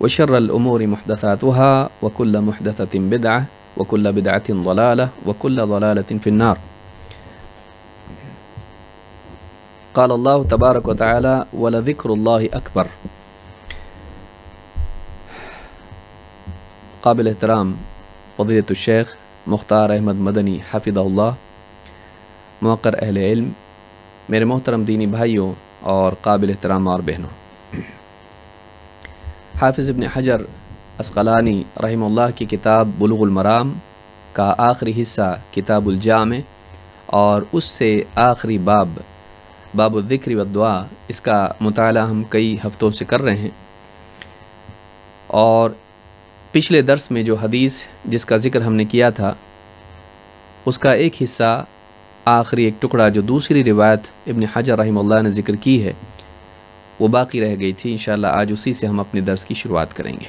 وشر الأمور محدثاتها وكل محدثة بدعة وكل بدعة ضلالة وكل ضلالة في النار قال الله تبارك وتعالى ولذكر الله أكبر قابل احترام فضيلة الشيخ مختار احمد مدني حفظه الله موقر اهل علم میرے محترم دینی بھائیوں اور قابل احترام اور بہنوں हाफिज़ इबन हजर असकलानी रहमल्ला की किताब बुलगुलमराम का आखिरी हिस्सा किताबुलजाम और उससे आखिरी बाब बाब ज़िक्र व दुआ इसका मताल हम कई हफ़्तों से कर रहे हैं और पिछले दर्स में जो हदीस जिसका ज़िक्र हमने किया था उसका एक हिस्सा आखिरी एक टुकड़ा जो दूसरी रिवायत इबन हजर रही ने ज़िक्र की है वो बाकी रह गई थी इन आज उसी से हम अपने दर्स की शुरुआत करेंगे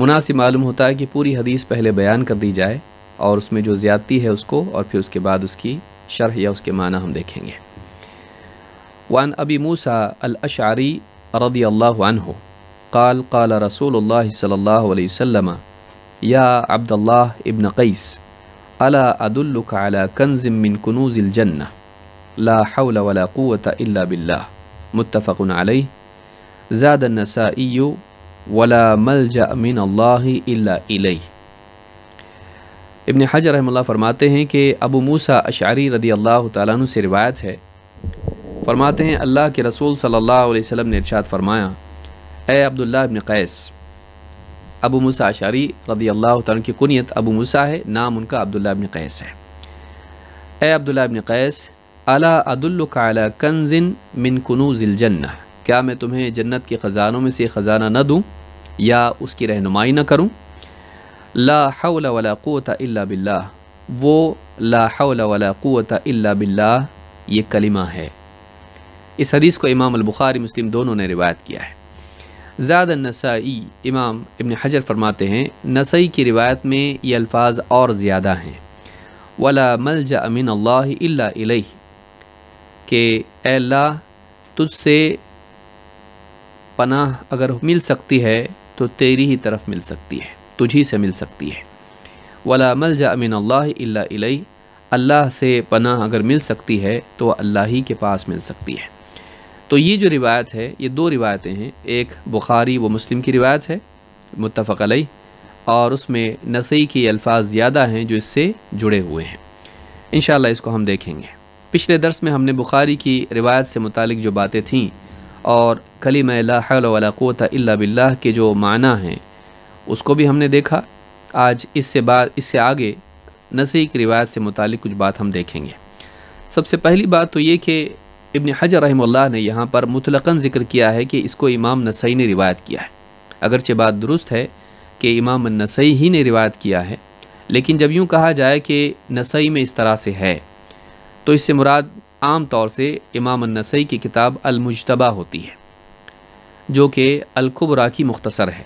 मुनासिब मालूम होता है कि पूरी हदीस पहले बयान कर दी जाए और उसमें जो ज़्यादती है उसको और फिर उसके बाद उसकी शरह या उसके माना हम देखेंगे वान अबी मूसा अलशारी रदी अल्लाह काल काल रसूल सल्ला वसम या अब्दुल्ला इबन कैस الا ادلك على كنز من كنوز الجنه لا حول ولا قوه الا بالله मुतफ़ आलही ज़ाद नसाई वला मलजा मिन अल्लाह इबन हजर रहमल्ला फरमाते हैं कि अबू मूसा अशारी रदी अल्लाह तु से रिवायत है फरमाते हैं अल्लाह के रसूल सल्लल्लाहु अलैहि वसल्लम ने इरशाद फरमाया ए अब्दुल्ला इबन कैस अबू मूसा अशारी रदी अल्लाह तन की कुनीत अबू मूसा है नाम उनका अब्दुल्ला इबन कैस है ए अब्दुल्ला इबन कैस अला अदुल्लकाला कंजिन मिन कनूज़िल जन्ना क्या मैं तुम्हें जन्नत के ख़जानों में से ख़जाना न दूँ या उसकी रहनुमाई न करूँ ला अल्ला बिल्ला वो ला हौल अल्ला बिल्ला ये कलिमा है इस हदीस को इमाम अलबुखारी मुस्लिम दोनों ने रिवायत किया है ज़्यादा नसाई इमाम इबन हजर फरमाते हैं नसई की रिवायत में ये अल्फाज और ज़्यादा हैं वला मलजा अमीन अल्लाह कि अल्लाह तुझसे पनाह अगर मिल सकती है तो तेरी ही तरफ मिल सकती है तुझी से मिल सकती है वला मल जा अमिन अल्लाह अल्लाह से पनाह अगर मिल सकती है तो वह अल्लाह ही के पास मिल सकती है तो ये जो रिवायत है ये दो रिवायतें हैं एक बुखारी व मुस्लिम की रिवायत है अलई और उसमें नसई के अल्फाज ज़्यादा हैं जो इससे जुड़े हुए हैं इन इसको हम देखेंगे पिछले दरस में हमने बुखारी की रिवायत से मुतल जो बातें थीं और कलीम लाकोत अल्ला बिल्ला के जो माना हैं उसको भी हमने देखा आज इससे बाद इससे आगे नसी की रिवायत से मुतल कुछ बात हम देखेंगे सबसे पहली बात तो ये कि इबन हजर रहमल्ला ने यहाँ पर मुतलकन ज़िक्र किया है कि इसको इमाम नसई ने रिवायत किया है अगरचे बात दुरुस्त है कि इमाम नसई ही ने रिवायत किया है लेकिन जब यूँ कहा जाए कि नसई में इस तरह से है तो इससे मुराद आम तौर से इमाम नसई की किताब अलमुशतबा होती है जो कि अलकुबरा की मुख्तसर है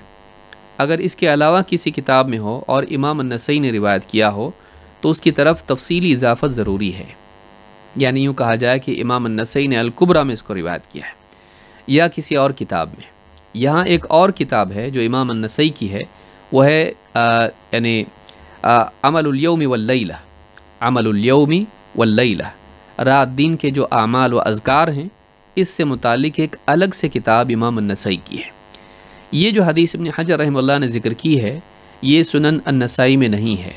अगर इसके अलावा किसी किताब में हो और इमाम नसई ने रिवायत किया हो तो उसकी तरफ तफसीली इजाफत ज़रूरी है यानी यूँ कहा जाए कि इमाम नसई ने अलकुबरा में इसको रिवायत किया है या किसी और किताब में यहाँ एक और किताब है जो इमाम नसई की है वह है यानी अमलयौमी वल्लैला अमलयौमी वल्ला रात दिन के जो आमाल व अजगार हैं इससे मुतक एक अलग से किताब इमाम नसाई की है ये जो हदीस इबन हजर रहमल्ला ने जिक्र की है ये सुनन अनसाई में नहीं है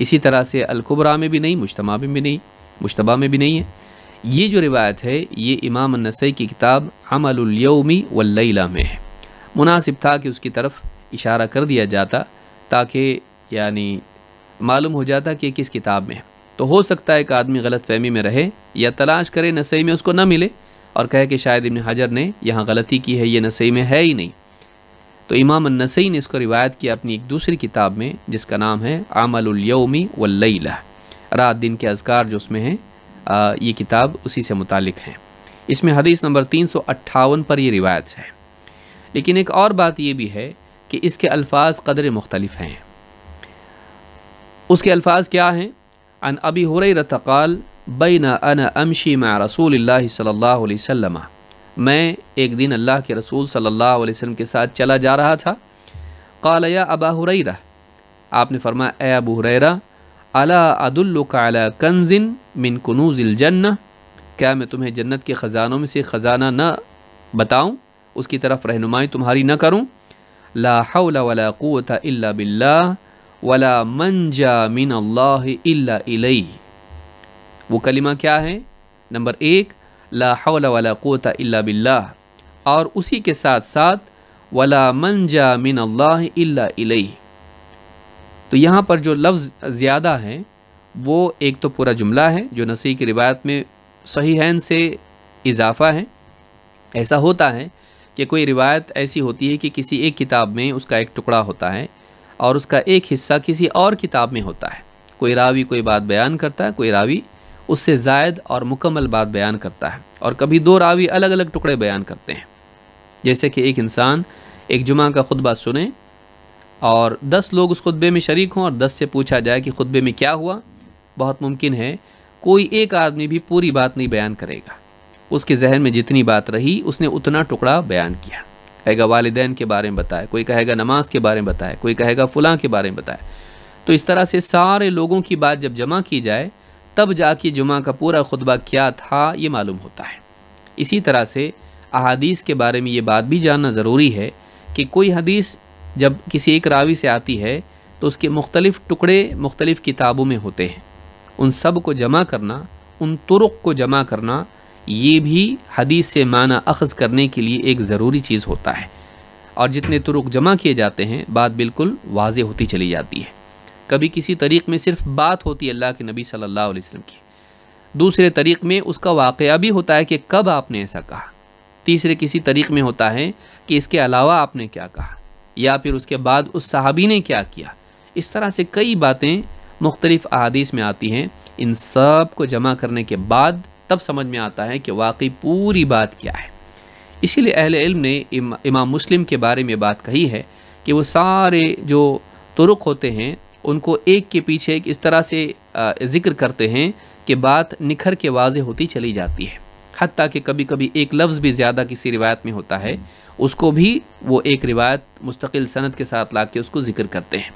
इसी तरह से अलकुबरा में भी नहीं मुशतमा में भी नहीं मुशतबा में भी नहीं है ये जो रिवायत है ये इमाम नसई की किताब अमलयोमी वल्ला में है मुनासिब था कि उसकी तरफ इशारा कर दिया जाता ताकि यानी मालूम हो जाता कि किस किताब में है तो हो सकता है कि आदमी गलत फहमी में रहे या तलाश करे नसई में उसको न मिले और कहे कि शायद इबन हजर ने यहाँ गलती की है ये नसई में है ही नहीं तो इमाम नसई ने इसको रिवायत किया अपनी एक दूसरी किताब में जिसका नाम है आमलयौमी वल रात दिन के अजगार जो उसमें हैं ये किताब उसी से मुतक हैं इसमें हदीस नंबर तीन सौ अट्ठावन पर यह रिवायत है लेकिन एक और बात यह भी है कि इसके अल्फाज कदर मुख्तलिफ हैं उसके अल्फाज क्या हैं عن أبي هريرة قال بين أنا أمشي مع رسول الله صلى الله عليه وسلم मैं एक दिन अल्लाह के रसूल सल्लल्लाहु अलैहि वसल्लम के साथ चला जा रहा था काल या अबा हुरैरा आपने फरमाया ए अबू हुरैरा अला अदुल्लुका अला कंजिन मिन कनूज़िल जन्ना क्या मैं तुम्हें जन्नत के ख़जानों में से ख़जाना न बताऊं उसकी तरफ रहनुमाई तुम्हारी न करूं ला हौला वला क़ुव्वता इल्ला बिल्लाह वला मंजा मिन अल्लाह इलाई वो कलिमा क्या है नंबर एक ला हौला कोता इल्ला बिल्लाह और उसी के साथ साथ वला मंजा मिन अल्लाह इल्ला तो यहाँ पर जो लफ्ज़ ज़्यादा है वो एक तो पूरा जुमला है जो नसी की रिवायत में सही हैन से इजाफ़ा है ऐसा होता है कि कोई रिवायत ऐसी होती है कि किसी एक किताब में उसका एक टुकड़ा होता है और उसका एक हिस्सा किसी और किताब में होता है कोई रावी कोई बात बयान करता है कोई रावी उससे जायद और मुकम्मल बात बयान करता है और कभी दो रावी अलग अलग टुकड़े बयान करते हैं जैसे कि एक इंसान एक जुमा का खुतबा सुने और दस लोग उस खुतबे में शरीक हों और दस से पूछा जाए कि खुतबे में क्या हुआ बहुत मुमकिन है कोई एक आदमी भी पूरी बात नहीं बयान करेगा उसके जहन में जितनी बात रही उसने उतना टुकड़ा बयान किया कहेगा वालदेन के बारे में बताए कोई कहेगा नमाज के बारे में बताए कोई कहेगा फ़लाँ के बारे में बताए तो इस तरह से सारे लोगों की बात जब जमा की जाए तब जाके जुमा का पूरा खुतबा क्या था ये मालूम होता है इसी तरह से अहादीस के बारे में ये बात भी जानना ज़रूरी है कि कोई हदीस जब किसी एक रावी से आती है तो उसके मुख्तलिफ़ टुकड़े मुख्तलिफ़ किताबों में होते हैं उन सब को जमा करना उन तुरुक को जमा करना ये भी हदीस से माना अखज़ करने के लिए एक ज़रूरी चीज़ होता है और जितने तुरुक जमा किए जाते हैं बात बिल्कुल वाज होती चली जाती है कभी किसी तरीक़ में सिर्फ बात होती है अल्लाह के नबी सल्लल्लाहु अलैहि वसल्लम की दूसरे तरीक़ में उसका वाक़ भी होता है कि कब आपने ऐसा कहा तीसरे किसी तरीक़ में होता है कि इसके अलावा आपने क्या कहा या फिर उसके बाद उस सहाबी ने क्या किया इस तरह से कई बातें मुख्तलिफ़ अहादीस में आती हैं इन सब को जमा करने के बाद तब समझ में आता है कि वाकई पूरी बात क्या है इसीलिए अहल इल्म ने इम, इमाम मुस्लिम के बारे में बात कही है कि वो सारे जो तुरुक होते हैं उनको एक के पीछे एक इस तरह से ज़िक्र करते हैं कि बात निखर के वाज होती चली जाती है हती कि कभी कभी एक लफ्ज़ भी ज़्यादा किसी रिवायत में होता है उसको भी वो एक रिवायत मुस्तकिल सनत के साथ ला के उसको ज़िक्र करते हैं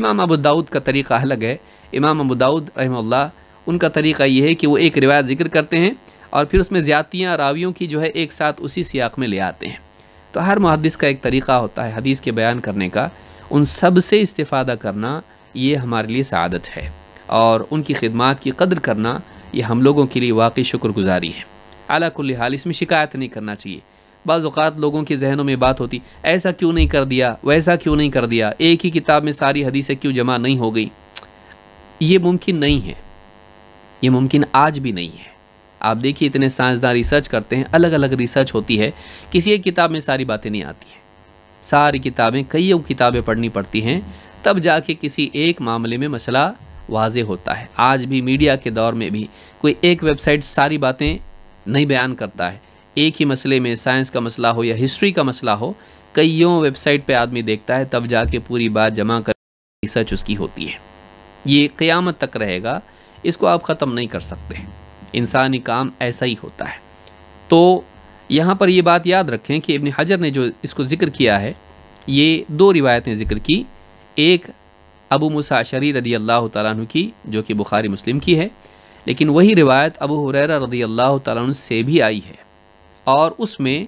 इमाम अबू दाऊद का तरीक़ा अलग है इमाम अबू दाऊद रहमल्ला उनका तरीका ये है कि वो एक रिवायत ज़िक्र करते हैं और फिर उसमें ज़्यादतियाँ रावियों की जो है एक साथ उसी सियाक में ले आते हैं तो हर मुहदस का एक तरीक़ा होता है हदीस के बयान करने का उन सब से इस्तादा करना ये हमारे लिए सदत है और उनकी खिदमत की कदर करना ये हम लोगों के लिए वाकई शुक्रगुजारी है अला कुल हाल इसमें शिकायत नहीं करना चाहिए बाज़ात लोगों के जहनों में बात होती ऐसा क्यों नहीं कर दिया वैसा क्यों नहीं कर दिया एक ही किताब में सारी हदीसें क्यों जमा नहीं हो गई ये मुमकिन नहीं है ये मुमकिन आज भी नहीं है आप देखिए इतने साइंसदान रिसर्च करते हैं अलग अलग रिसर्च होती है किसी एक किताब में सारी बातें नहीं आती हैं सारी किताबें कई किताबें पढ़नी पड़ती हैं तब जाके किसी एक मामले में मसला वाज होता है आज भी मीडिया के दौर में भी कोई एक वेबसाइट सारी बातें नहीं बयान करता है एक ही मसले में साइंस का मसला हो या हिस्ट्री का मसला हो कईयों वेबसाइट पे आदमी देखता है तब जाके पूरी बात जमा कर रिसर्च उसकी होती है ये क़यामत तक रहेगा इसको आप ख़त्म नहीं कर सकते इंसानी काम ऐसा ही होता है तो यहाँ पर ये बात याद रखें कि इबन हजर ने जो इसको ज़िक्र किया है ये दो रिवायतें ज़िक्र की एक अबू मूसा शरी रदी अल्लाह तु की जो कि बुखारी मुस्लिम की है लेकिन वही रिवायत अबू हुरैरा रदी अल्लाह तु से भी आई है और उसमें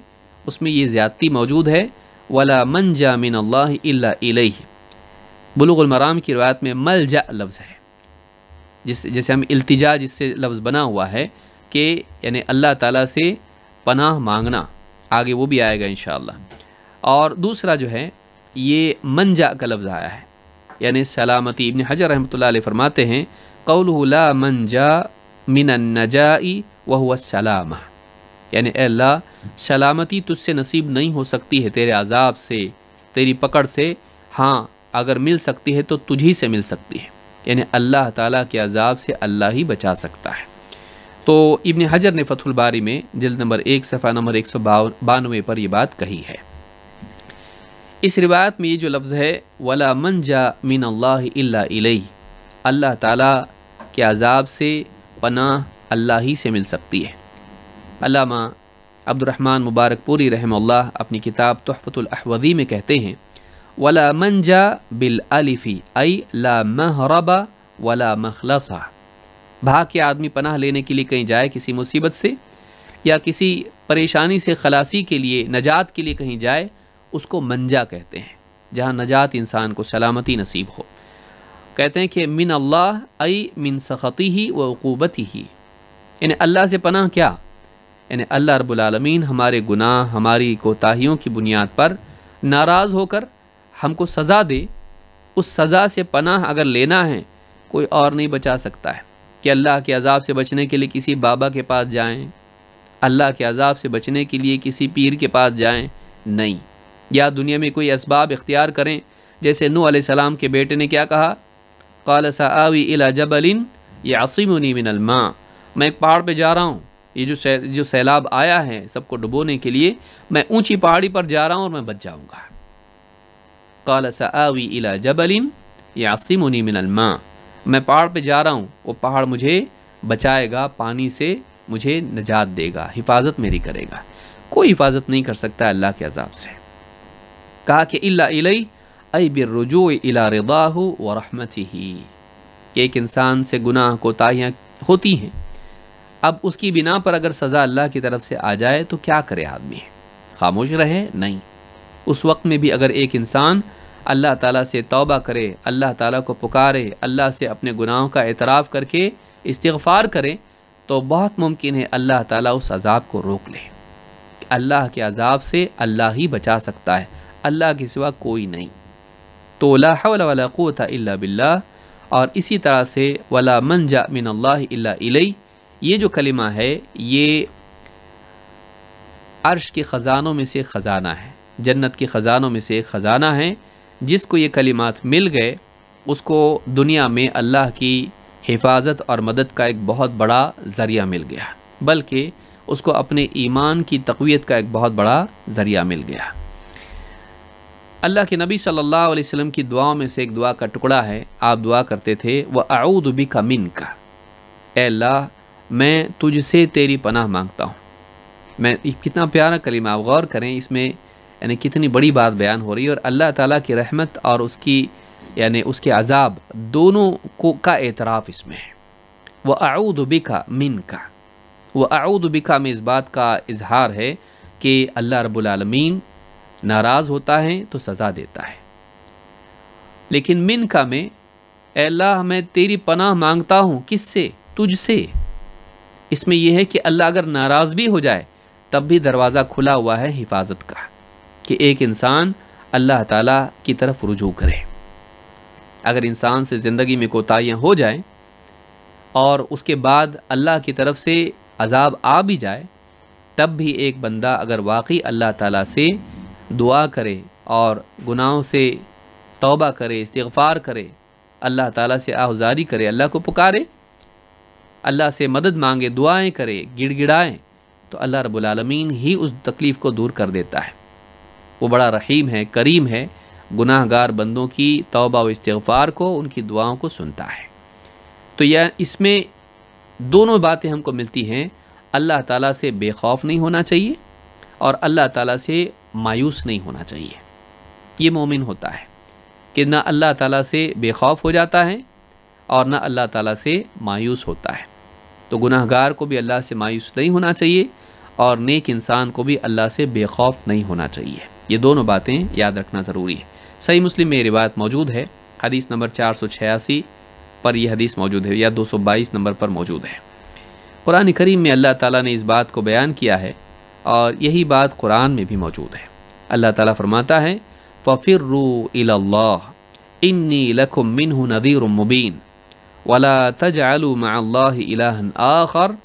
उसमें ये ज़्यादती मौजूद है वला मन जामिन अल्लाह इल्ला की रिवायत में मल जा लफ्ज़ है जिस जैसे हम अल्तजा जिससे लफ्ज़ बना हुआ है कि यानी अल्लाह ताला से पनाह मांगना आगे वो भी आएगा इन और दूसरा जो है ये मंजा का लफ्ज़ आया है यानी सलामती इबन हजर रहमत फरमाते हैं कौल मंजा मिन नजाई वह सलाम यानि अल्लाह सलामती तुझसे नसीब नहीं हो सकती है तेरे अजाब से तेरी पकड़ से हाँ अगर मिल सकती है तो तुझी से मिल सकती है यानी अल्लाह ताला के अजाब से अल्लाह ही बचा सकता है तो इबन हजर ने फतुलबारी में जल्द नंबर एक सफ़ा नंबर एक सौ बानवे पर यह बात कही है इस रिवायत में ये जो लफ्ज़ है वला मन जा मिन अल्लाह अल्लाह ताला के अजाब से पनाह अल्लाह ही से मिल सकती है अल्लामा अब्दुलरहमान मुबारकपुरी रहम अपनी किताब तहफ़तुलहवदी में कहते हैं वला मंजा बिल अलिफ़ी अई ला महरबा वला मखलसा भाग के आदमी पनाह लेने के लिए कहीं जाए किसी मुसीबत से या किसी परेशानी से खलासी के लिए नजात के लिए कहीं जाए उसको मंजा कहते हैं जहाँ नजात इंसान को सलामती नसीब हो कहते हैं कि मिन अल्लाह अई मिन सख़ती ही वक़ूबती ही यानी अल्लाह से पनाह क्या यानी अल्लाह रबालमीन हमारे गुनाह हमारी कोताहियों की बुनियाद पर नाराज़ होकर हमको सज़ा दे उस सज़ा से पनाह अगर लेना है कोई और नहीं बचा सकता है कि अल्लाह के अजाब से बचने के लिए किसी बाबा के पास जाएं अल्लाह के अजाब से बचने के लिए किसी पीर के पास जाएं नहीं या दुनिया में कोई इसबाब इख्तियार करें जैसे नू आसम के बेटे ने क्या कहा कल सावी अला अलिन यासिमनी मिनलमा मैं एक पहाड़ पर जा रहा हूँ ये जो जो सैलाब आया है सबको डुबोने के लिए मैं ऊंची पहाड़ी पर जा रहा हूँ और मैं बच जाऊँगा काल सआवी इला जबलिन यासिमुनी मिनलमा मैं पहाड़ पे जा रहा हूँ वो पहाड़ मुझे बचाएगा पानी से मुझे नजात देगा हिफाजत मेरी करेगा कोई हिफाजत नहीं कर सकता अल्लाह के अजाब से कहा कि इला इलई अई बिरजू इला रदाहु व रहमत ही एक इंसान से गुनाह कोताहियाँ होती हैं अब उसकी बिना पर अगर सज़ा अल्लाह की तरफ से आ जाए तो क्या करे आदमी खामोश रहे नहीं उस वक्त में भी अगर एक इंसान अल्लाह ताला से तौबा करे अल्लाह ताला को पुकारे अल्लाह से अपने गुनाहों का एतराफ़ करके इस्तफ़ार करे तो बहुत मुमकिन है अल्लाह ताला उस अज़ाब को रोक ले अल्लाह के अज़ाब से अल्लाह ही बचा सकता है अल्लाह के सिवा कोई नहीं तो लाहवलाक़त अल्ला बिल्ला और इसी तरह से वला मन जा मिन ये जो कलिमा है ये अर्श के ख़ज़ानों में से ख़ज़ाना है जन्नत के ख़ज़ानों में से एक ख़ज़ाना है जिसको ये कलिमात मिल गए उसको दुनिया में अल्लाह की हिफाजत और मदद का एक बहुत बड़ा ज़रिया मिल गया बल्कि उसको अपने ईमान की तकवीत का एक बहुत बड़ा ज़रिया मिल गया अल्लाह के नबी सल्लल्लाहु अलैहि वसल्लम की दुआओं में से एक दुआ का टुकड़ा है आप दुआ करते थे वह आऊदबी का मिन का अल्लाह मैं तुझसे तेरी पनाह मांगता हूँ मैं कितना प्यारा कलीमा आप गौर करें इसमें यानी कितनी बड़ी बात बयान हो रही है और अल्लाह ताला की रहमत और उसकी यानी उसके अजाब दोनों को का एतराफ़ इसमें है वह आऊदबिका मिन का वह आऊदबिका में इस बात का इजहार है कि अल्लाह रबालमीन नाराज़ होता है तो सज़ा देता है लेकिन मिन का में अल्लाह मैं तेरी पनाह मांगता हूँ किस से तुझसे इसमें यह है कि अल्लाह अगर नाराज़ भी हो जाए तब भी दरवाज़ा खुला हुआ है हिफाजत का कि एक इंसान अल्लाह ताला की तरफ रुजू करे अगर इंसान से ज़िंदगी में कोताहियाँ हो जाएं और उसके बाद अल्लाह की तरफ से अजाब आ भी जाए तब भी एक बंदा अगर वाकई अल्लाह ताला से दुआ करे और गुनाहों से तौबा करे इस्तफ़ार करे अल्लाह ताला से आहुजारी करे अल्लाह को पुकारे अल्लाह से मदद मांगे दुआएं करे गिड़गिड़ाएं तो अल्लाह रब्बुल रबालमीन ही उस तकलीफ़ को दूर कर देता है वो बड़ा रहीम है करीम है गुनाहगार बंदों की तौबा व इस्तफ़ार को उनकी दुआओं को सुनता है तो यह इसमें दोनों बातें हमको मिलती हैं अल्लाह ताला से बेखौफ नहीं होना चाहिए और अल्लाह ताला से मायूस नहीं होना चाहिए ये मोमिन होता है कि ना अल्लाह ताला से बेखौफ हो जाता है और ना अल्लाह ताला से मायूस होता है तो गुनाहगार को भी अल्लाह से मायूस नहीं होना चाहिए और नेक इंसान को भी अल्लाह से बेखौफ नहीं होना चाहिए ये दोनों बातें याद रखना ज़रूरी है सही मुस्लिम में रिवायत मौजूद है हदीस नंबर चार सौ छियासी पर यह हदीस मौजूद है या दो सौ बाईस नंबर पर मौजूद है कुरान करीम में अल्लाह ताला ने इस बात को बयान किया है और यही बात कुरान में भी मौजूद है अल्लाह ताला फरमाता है फ़िर इन्नी लकुम मिन नदीर मुबीन वला तजालू माल्ला आखर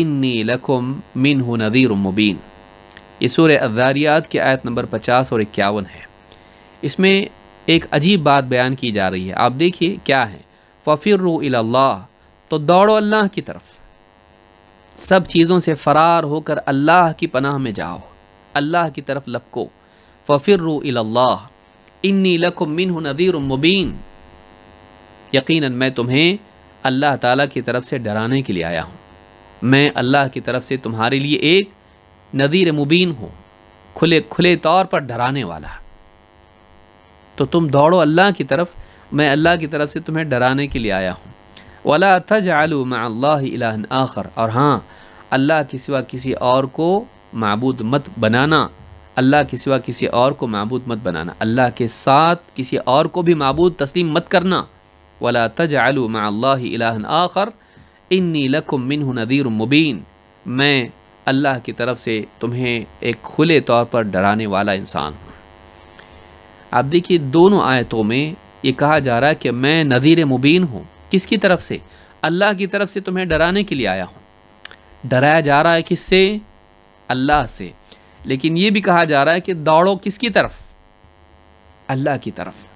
इन्नी लकुम मिन नदीर मुबीन ये सूर अदारियात की आयत नंबर पचास और इक्यावन है इसमें एक अजीब बात बयान की जा रही है आप देखिए क्या है फ़िर अल्लाह तो दौड़ो अल्लाह की तरफ सब चीज़ों से फ़रार होकर अल्लाह की पनाह में जाओ अल्लाह की तरफ लपको फ़िर अल्लाह इन्नी लकुम मिन नज़ीर मुबीन यकीनन मैं तुम्हें अल्लाह ताला की तरफ से डराने के लिए आया हूँ मैं अल्लाह की तरफ से तुम्हारे लिए एक नदीर मुबीन हो खुले खुले तौर पर डराने वाला तो तुम दौड़ो अल्लाह की तरफ मैं अल्लाह की तरफ से तुम्हें डराने के लिए आया हूँ वला थज आलू मैं आखर और हाँ अल्लाह के सिवा किसी और को मबूद मत बनाना अल्लाह के सिवा किसी और को मबूद मत बनाना अल्लाह के साथ किसी और को भी मबूद तस्लीम मत करना वला तज आलू मैं आखर इन्नी लकुम मिन नदीर मुबीन मैं अल्लाह की तरफ से तुम्हें एक खुले तौर पर डराने वाला इंसान हूँ आप देखिए दोनों आयतों में ये कहा जा रहा है कि मैं नज़ीर मुबीन हूँ किसकी तरफ से अल्लाह की तरफ से तुम्हें डराने के लिए आया हूँ डराया जा रहा है किससे अल्लाह से लेकिन ये भी कहा जा रहा है कि दौड़ो किसकी तरफ अल्लाह की तरफ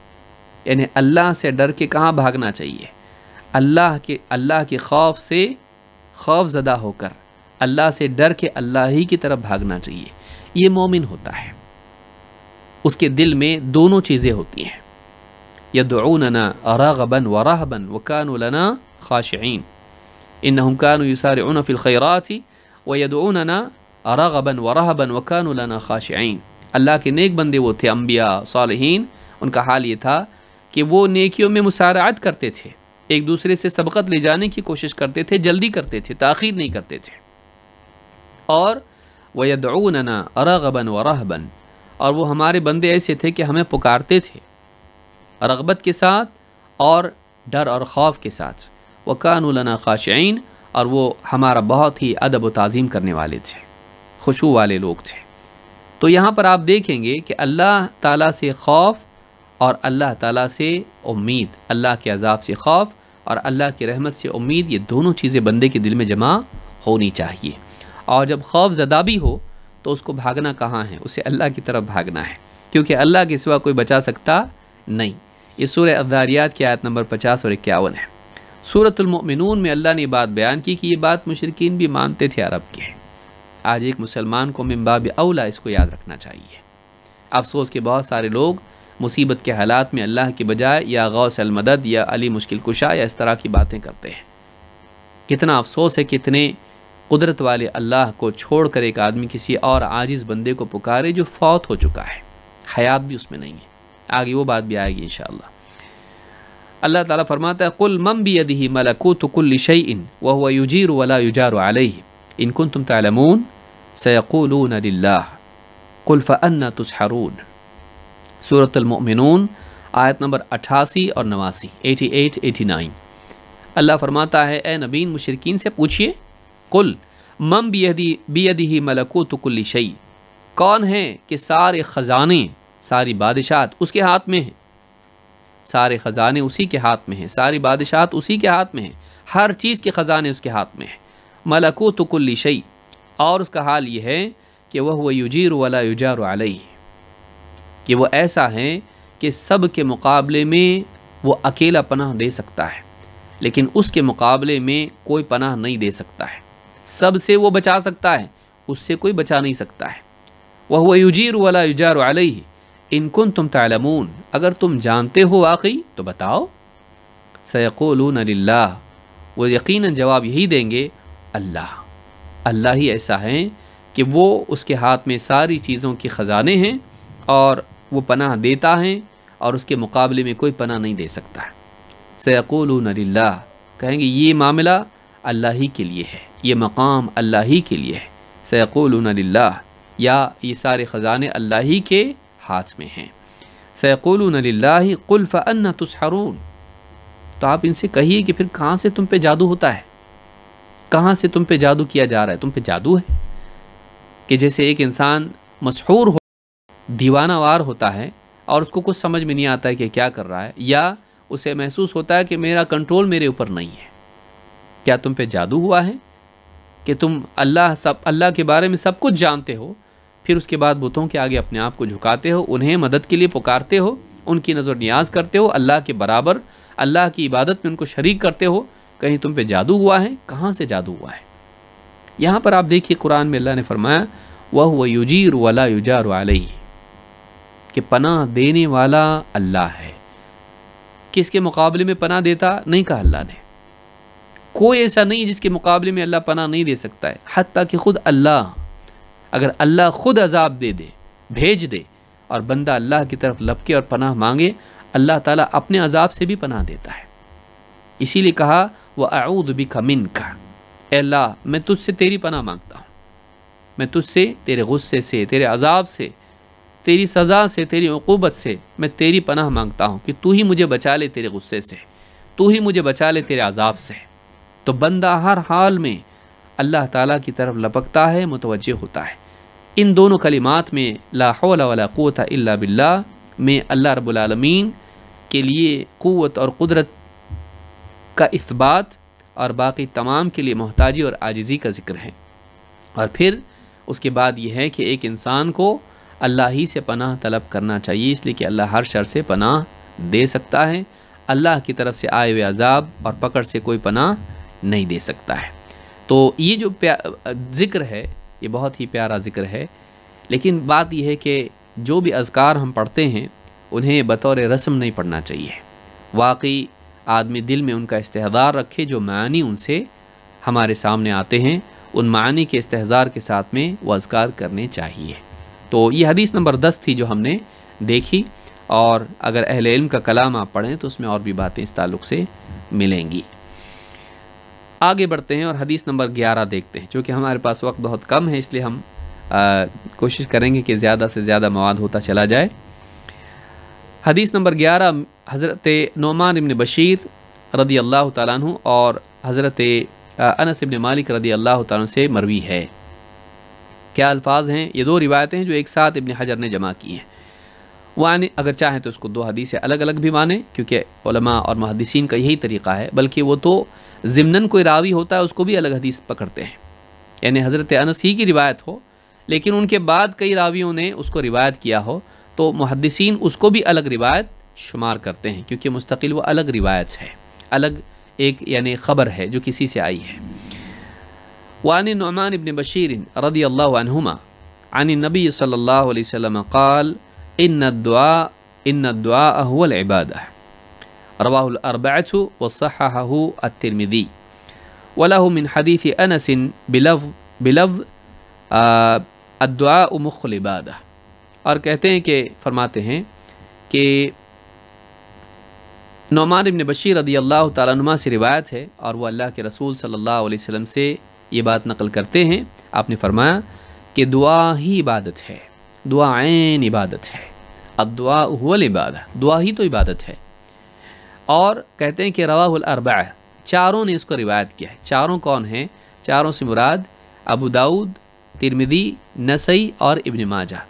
यानी अल्लाह से डर के कहाँ भागना चाहिए अल्लाह के अल्लाह के खौफ से खौफ ज़दा होकर अल्लाह से डर के अल्लाह ही की तरफ भागना चाहिए ये मोमिन होता है उसके दिल में दोनों चीज़ें होती हैं यदना अरागबन वराहबन वकानलना खाशीन इन हमकान युसारफ़िल फ़िलखैराती व यदना अरागबन वराहबन वकानलना खाशीन अल्लाह के नेक बंदे वो थे अम्बिया सालहीन उनका हाल ये था कि वो नेकियों में मुसारात करते थे एक दूसरे से सबकत ले जाने की कोशिश करते थे जल्दी करते थे ताखिर नहीं करते थे और वयदऊनना रगबन व रहबन और वो हमारे बंदे ऐसे थे कि हमें पुकारते थे रगबत के साथ और डर और खौफ के साथ व कानूलना खाशैन और वो हमारा बहुत ही अदब व तज़ीम करने वाले थे खुशू वाले लोग थे तो यहाँ पर आप देखेंगे कि अल्लाह ताला से खौफ और अल्लाह ताला से उम्मीद अल्लाह के अजाब से खौफ और अल्लाह की रहमत से उम्मीद ये दोनों चीज़ें बंदे के दिल में जमा होनी चाहिए और जब खौफ ज़दा भी हो तो उसको भागना कहाँ है उसे अल्लाह की तरफ भागना है क्योंकि अल्लाह के सिवा कोई बचा सकता नहीं ये सूर्य अदारियात की आयत नंबर पचास और इक्यावन है सूरतमिन में अल्लाह ने बात बयान की कि ये बात मुशरकिन भी मानते थे अरब के आज एक मुसलमान को मम्बाब अवला इसको याद रखना चाहिए अफसोस के बहुत सारे लोग मुसीबत के हालात में अल्लाह के बजाय या गौ अलमदद या अली मुश्किल कुशा या इस तरह की बातें करते हैं कितना अफसोस है कितने कुदरत वाले अल्लाह को छोड़ कर एक आदमी किसी और आजिज़ बंदे को पुकारे जो फौत हो चुका है हयात भी उसमें नहीं है आगे वो बात भी आएगी इन अल्लाह ताला फरमाता है कुल मम भी यदि मलकूत कुल शईन वह हुआ युजीर वला युजार आलही इनकुन तुम तलमून सैकुल कुल तुसहरून सूरतमिन आयत नंबर अट्ठासी और नवासी eighty eight eighty nine Allah फरमाता है ए नबीन मुशरकिन से पूछिए कुल मम बेदी बेदी ही मलकूत कुल शई कौन है कि सारे ख़जाने सारी बादशाहत उसके हाथ में हैं सारे ख़जाने उसी के हाथ में हैं सारी बादशाहत उसी के हाथ में हैं हर चीज़ के ख़जाने उसके हाथ में हैं मलकूत कुल शई और उसका हाल यह है कि वह वह युजीर वाला युजार अलई कि वह ऐसा है कि सब के मुकाबले में वो अकेला पनाह दे सकता है लेकिन उसके मुकाबले में कोई पनाह नहीं दे सकता है सब से वो बचा सकता है उससे कोई बचा नहीं सकता है वह व युजीर वाला युजार वाली इनकुन तुम तालमून अगर तुम जानते हो वाकई तो बताओ सयक़ोलून अल्लाह वो यकीन जवाब यही देंगे अल्लाह अल्लाह ही ऐसा है कि वो उसके हाथ में सारी चीज़ों के ख़जाने हैं और वो पनाह देता है और उसके मुकाबले में कोई पनाह नहीं दे सकता सयक़ोलून अल्ला कहेंगे ये मामला अल्लाह ही के लिए है ये मकाम अल्लाह ही के लिए है सैक़ुल्ला या ये सारे ख़जाने अल्ला ही के हाथ में हैं सैक़ुल्ला कुल्फ़ अन्ना तुसहरून तो आप इनसे कहिए कि फिर कहाँ से तुम पे जादू होता है कहाँ से तुम पे जादू किया जा रहा है तुम पे जादू है कि जैसे एक इंसान मशहूर हो दीवानावार होता है और उसको कुछ समझ में नहीं आता है कि क्या कर रहा है या उसे महसूस होता है कि मेरा कंट्रोल मेरे ऊपर नहीं है क्या तुम पे जादू हुआ है कि तुम अल्लाह सब अल्लाह के बारे में सब कुछ जानते हो फिर उसके बाद बुतों के आगे अपने आप को झुकाते हो उन्हें मदद के लिए पुकारते हो उनकी नज़र न्याज करते हो अल्लाह के बराबर अल्लाह की इबादत में उनको शरीक करते हो कहीं तुम पे जादू हुआ है कहाँ से जादू हुआ है यहाँ पर आप देखिए कुरान में अल्लाह ने फरमाया वह हुआ युजीर वाला युजार वाली कि पनाह देने वाला अल्लाह है किसके मुकाबले में पनाह देता नहीं कहा अल्लाह ने कोई ऐसा नहीं जिसके मुकाबले में अल्लाह पना नहीं दे सकता है हती कि ख़ुद अल्लाह अगर अल्लाह ख़ुद अजाब दे दे भेज दे और बंदा अल्लाह की तरफ लपके और पनाह मांगे अल्लाह ताला अपने अजाब से भी पनाह देता है इसीलिए कहा वह आऊद भी खमिन का अल्लाह मैं तुझसे तेरी पनाह मांगता हूँ मैं तुझसे तेरे गुस्से से तेरे अजाब से तेरी सज़ा से तेरी अकूबत से मैं तेरी पनाह मांगता हूँ कि तू ही मुझे बचा ले तेरे गुस्से से तू ही मुझे बचा ले तेरे अजाब से तो बंदा हर हाल में अल्लाह ताला की तरफ लपकता है मुतवजह होता है इन दोनों कलिमात में लाहौलाक़वत अल्ला बिल्ला में अल्लाह रबालमीन के लिए क़वत और क़ुदरत का इस्बात और बाकी तमाम के लिए मोहताजी और आजिज़ी का ज़िक्र है और फिर उसके बाद यह है कि एक इंसान को अल्लाह ही से पनाह तलब करना चाहिए इसलिए कि अल्लाह हर शर से पनाह दे सकता है अल्लाह की तरफ से आए हुए अजाब और पकड़ से कोई पनाह नहीं दे सकता है तो ये जो ज़िक्र है ये बहुत ही प्यारा ज़िक्र है लेकिन बात यह है कि जो भी अजकार हम पढ़ते हैं उन्हें बतौर रस्म नहीं पढ़ना चाहिए वाकई आदमी दिल में उनका इस्तेदार रखे जो मानी उनसे हमारे सामने आते हैं उन मानी के इस्तेदार के साथ में वो अजकार करने चाहिए तो ये हदीस नंबर दस थी जो हमने देखी और अगर अहल इल्म का कलाम आप पढ़ें तो उसमें और भी बातें इस ताल्लुक़ से मिलेंगी आगे बढ़ते हैं और हदीस नंबर ग्यारह देखते हैं चूँकि हमारे पास वक्त बहुत कम है इसलिए हम कोशिश करेंगे कि ज़्यादा से ज़्यादा मवाद होता चला जाए हदीस नंबर ग्यारह हज़रत नोमान इबन बशीर रदी अल्लाह तु और हज़रत अनस इबन मालिक रदी अल्लाह तु से मरवी है क्या अल्फाज हैं ये दो रिवायतें हैं जो एक साथ इबन हजर ने जमा की हैं वान अगर चाहें तो उसको दो हदीसें अलग अलग भी माने क्योंकि और महदसिन का यही तरीक़ा है बल्कि वो तो ज़िमनन कोई रावी होता है उसको भी अलग हदीस पकड़ते हैं यानी हज़रत अनस ही की रिवायत हो लेकिन उनके बाद कई रावियों ने उसको रिवायत किया हो तो मुहदसिन उसको भी अलग रिवायत शुमार करते हैं क्योंकि मुस्तकिल वो अलग रिवायत है अलग एक यानी ख़बर है जो किसी से आई है वान नुमान इबन बशीर रदी अल्लाहुमा आन नबी सल्ला वसम काल इन दुआ इन दुआ अहुल इबादा رواه الأربعة وصححه الترمذي وله من حديث أنس بلفظ بلفظ الدعاء مخ العبادة और कहते हैं कि फरमाते हैं कि नौमान इबन बशीर रदी अल्लाह तुमा से रिवायत है और वह अल्लाह के रसूल सल्लल्लाहु अलैहि वसल्लम से ये बात नकल करते हैं आपने फरमाया कि दुआ ही इबादत है दुआ आन इबादत है अब दुआ हुल इबादत दुआ ही तो इबादत है और कहते हैं कि रवाहुल अरबा चारों ने इसको रिवायत किया है चारों कौन हैं चारों से मुराद अबू दाऊद तिरमिदी नसई और इबन माजा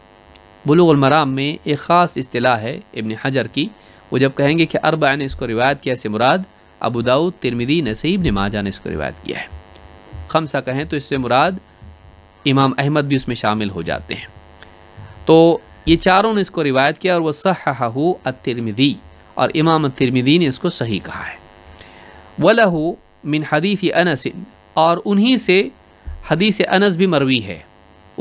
बलूमराम में एक ख़ास अतलाह है इबन हजर की वो जब कहेंगे कि अरबा ने इसको रिवायत किया से मुराद अबू दाऊद तिरमिदी नसई इबन माजा ने इसको रिवायत किया है खमसा कहें तो इससे मुराद इमाम अहमद भी उसमें शामिल हो जाते हैं तो ये चारों ने इसको रिवायत किया और वह सहाहू अतिरमिदी और इमाम तिरमिदी ने इसको सही कहा है वलहू मिन हदीस अनस और उन्हीं से हदीस अनस भी मरवी है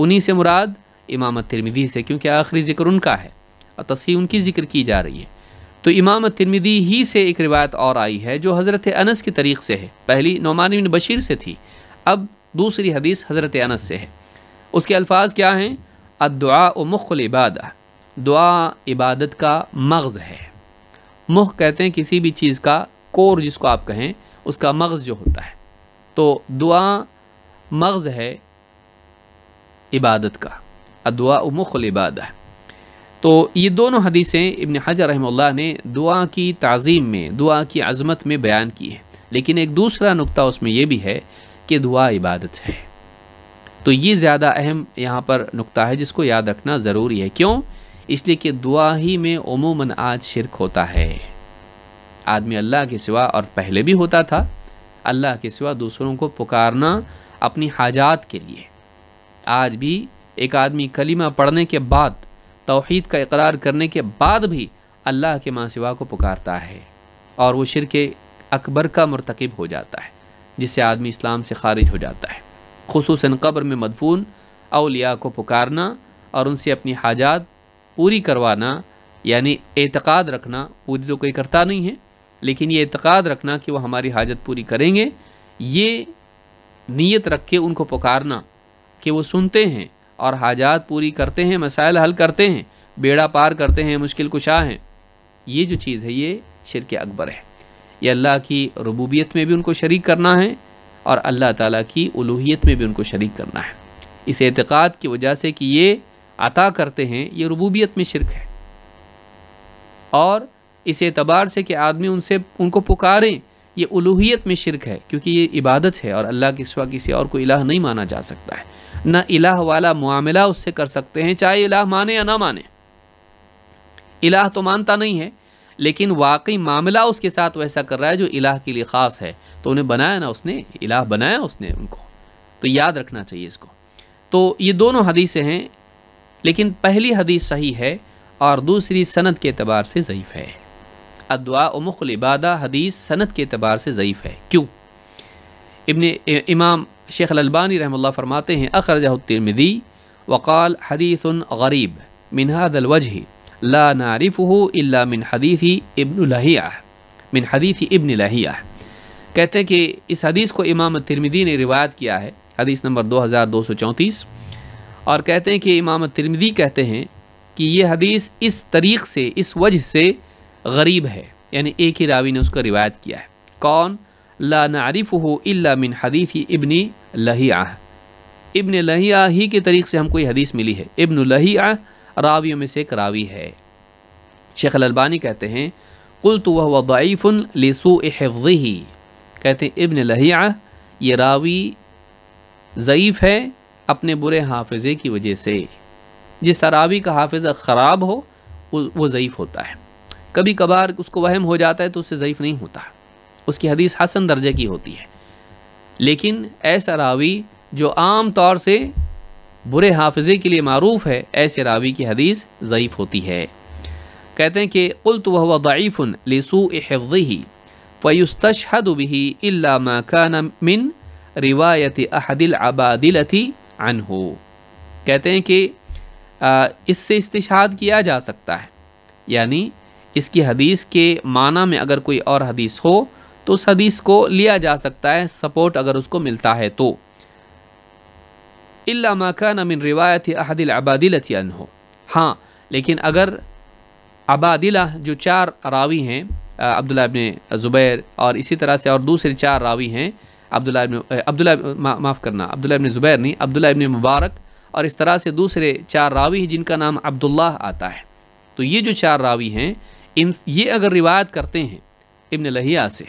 उन्हीं से मुराद इमाम तिरमिदी से क्योंकि आखिरी ज़िक्र उनका है और तस्ही उनकी ज़िक्र की जा रही है तो इमाम तिरमिदी ही से एक रिवायत और आई है जो हज़रत अनस के तरीक़ से है पहली नौमान बिन बशीर से थी अब दूसरी हदीस हज़रत अनस से है उसके अल्फाज क्या हैं अदुआ व मुख्ल इबाद दुआ इबादत का मग़ज़ है मुख कहते हैं किसी भी चीज़ का कोर जिसको आप कहें उसका मगज़ जो होता है तो दुआ मगज़ है इबादत का अदुआ मुखल इबाद है तो ये दोनों हदीसें इबन हजर रहमल्ला ने दुआ की तज़ीम में दुआ की अज़मत में बयान की है लेकिन एक दूसरा नुक्ता उसमें यह भी है कि दुआ इबादत है तो ये ज़्यादा अहम यहाँ पर नुक्ता है जिसको याद रखना ज़रूरी है क्यों इसलिए कि दुआ ही में उमूमन आज शिरक होता है आदमी अल्लाह के सिवा और पहले भी होता था अल्लाह के सिवा दूसरों को पुकारना अपनी हाजात के लिए आज भी एक आदमी कलीमा पढ़ने के बाद तोहद का इकरार करने के बाद भी अल्लाह के माँ सिवा को पुकारता है और वो शिर के अकबर का मरतकब हो जाता है जिससे आदमी इस्लाम से खारिज हो जाता है खसूस कब्र में मदफून अलिया को पुकारना और उनसे अपनी हाजात पूरी करवाना यानी एतक़ाद रखना पूरी तो कोई करता नहीं है लेकिन ये एतक़ाद रखना कि वह हमारी हाजत पूरी करेंगे ये नीयत रख के उनको पुकारना कि वो सुनते हैं और हाजात पूरी करते हैं मसाइल हल करते हैं बेड़ा पार करते हैं मुश्किल कुशा हैं ये जो चीज़ है ये शिरक अकबर है ये अल्लाह की रबूबियत में भी उनको शरीक करना है और अल्लाह ताला की उलूहियत में भी उनको शरीक करना है इस एतक़ाद की वजह से कि ये अता करते हैं ये रबूबियत में शिरक है और इस एतबार से कि आदमी उनसे उनको पुकारें ये उलूहियत में शिरक है क्योंकि ये इबादत है और अल्लाह के सिवा किसी और को इलाह नहीं माना जा सकता है ना इलाह वाला मामला उससे कर सकते हैं चाहे इलाह माने या ना माने इलाह तो मानता नहीं है लेकिन वाकई मामला उसके साथ वैसा कर रहा है जो इलाह के लिए ख़ास है तो उन्हें बनाया ना उसने इलाह बनाया उसने उनको तो याद रखना चाहिए इसको तो ये दोनों हदीसें हैं लेकिन पहली हदीस सही है और दूसरी सनत के अतबार से ज़यीफ़ है अदवा मुखल इबादा हदीस सनत के अतबार से ज़यीफ़ है क्यों इबन इमाम शेख अलबानी रहमल्ला फरमाते हैं अखरजतिरमदी वक़ाल हदीस गरीब मिनहादलवजह ला नारिफ़ इल्ला मिन हदीसी इबन लहिया मिन हदीसी इबन लहिया कहते हैं कि इस हदीस को इमाम तिरमिदी ने रिवायत किया है हदीस नंबर दो हज़ार दो सौ चौंतीस और कहते हैं कि इमाम तिरमिदी कहते हैं कि ये हदीस इस तरीक़ से इस वजह से गरीब है यानी एक ही रावी ने उसका रिवायत किया है कौन ला नारिफ हो इल्ला मिन हदीफ़ इबन लहिया इबन लहिया ही के तरीक़ से हमको ये हदीस मिली है इबन लहिया रावियों में से एक रावी है शेख अलबानी कहते हैं कुल तो वह वफ़न लसू कहते हैं इबन लहिया ये रावी ज़यीफ़ है अपने बुरे हाफिज़े की वजह से जिस अरावी का हाफिज़ा ख़राब हो वो ज़यीफ़ होता है कभी कभार उसको वहम हो जाता है तो उससे ज़यीफ़ नहीं होता उसकी हदीस हसन दर्जे की होती है लेकिन ऐसा रावी जो आम तौर से बुरे हाफजे के लिए मरूफ़ है ऐसे रावी की हदीस ज़यीफ़ होती है कहते हैं कि उल तो वह दाइफ़न ही फ़युस्तशहद भी मिन रिवायत अहदिल थी अन हो कहते हैं कि इससे इस्तिशाद किया जा सकता है यानी इसकी हदीस के माना में अगर कोई और हदीस हो तो उस हदीस को लिया जा सकता है सपोर्ट अगर उसको मिलता है तो इलामा का अमिन रिवायत अहदिल आबादिलत अन हो हाँ लेकिन अगर आबादिला जो चार रावी हैं अब्दुल्ला ज़ुबैर और इसी तरह से और दूसरे चार रावी हैं अब्दुल्ला अब्दुल्ला माफ़ करना अब्दुल्ला इबन ज़ुबैर नहीं अब्दुल्ला मुबारक और इस तरह से दूसरे चार रावी हैं जिनका नाम अब्दुल्ला आता है तो ये जो चार रावी हैं इन ये अगर रिवायत करते हैं इबन लहिया से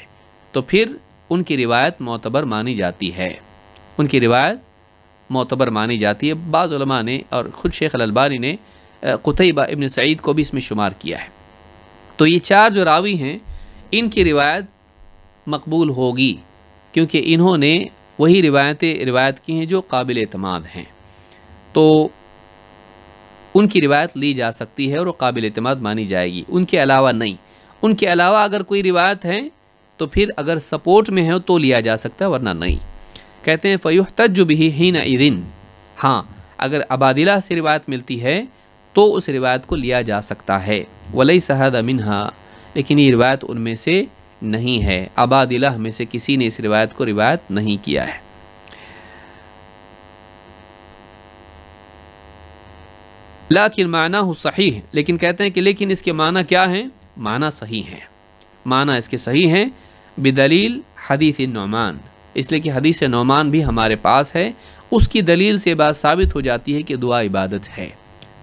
तो फिर उनकी रिवायत मोतबर मानी जाती है उनकी रिवायत मोतबर मानी जाती है बाज़ा ने और ख़ुद शेख अलबानी ने कुतैबा इबन सईद को भी इसमें शुमार किया है तो ये चार जो रावी हैं इनकी रिवायत मकबूल होगी क्योंकि इन्होंने वही रिवायतें रिवायत की हैं जो काबिल अतमाद हैं तो उनकी रिवायत ली जा सकती है और काबिल अतमाद मानी जाएगी उनके अलावा नहीं उनके अलावा अगर कोई रिवायत है तो फिर अगर सपोर्ट में है तो लिया जा सकता है वरना नहीं कहते हैं फ़यूह तजुब ही इदिन हाँ अगर अबादिला से रिवायत मिलती है तो उस रिवायत को लिया जा सकता है वलई सहद अमिन लेकिन ये रिवायत उनमें से नहीं है आबादिला में से किसी ने इस रिवायत को रिवायत नहीं किया है लाकिन माना हो सही है लेकिन कहते हैं कि लेकिन इसके माना क्या हैं माना सही हैं माना इसके सही हैं बदलील हदीस नौमान इसलिए कि हदीस नौमान भी हमारे पास है उसकी दलील से बात साबित हो जाती है कि दुआ इबादत है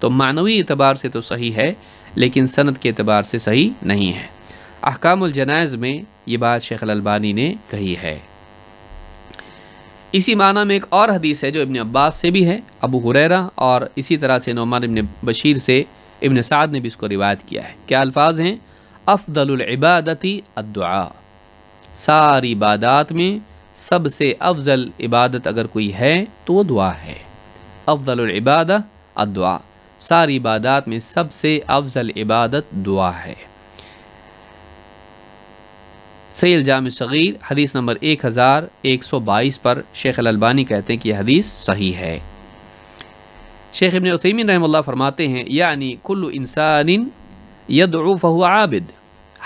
तो मानवी एतबार से तो सही है लेकिन सनत के एतबार से सही नहीं है जनाज में ये बात शेख अलबानी ने कही है इसी माना में एक और हदीस है जो इबन अब्बास से भी है अबू हुरैरा और इसी तरह से नोमान इबन बशीर से इब्न साद ने भी इसको रिवायत किया है क्या अल्फाज हैं अफदलबादती अदुआ सारी इबादत में सबसे अफजल इबादत अगर कोई है तो वो दुआ है अफजलबादा अदुआ सारी इबादत में सबसे अफजल इबादत दुआ है सही जाम सग़ीर हदीस नंबर एक हज़ार एक सौ बाईस पर शेख अलबानी कहते हैं कि यह हदीस सही है शेख इबन उसमिन रहमल्ला फरमाते हैं यानी कुल इंसान यदरूफ़ आबिद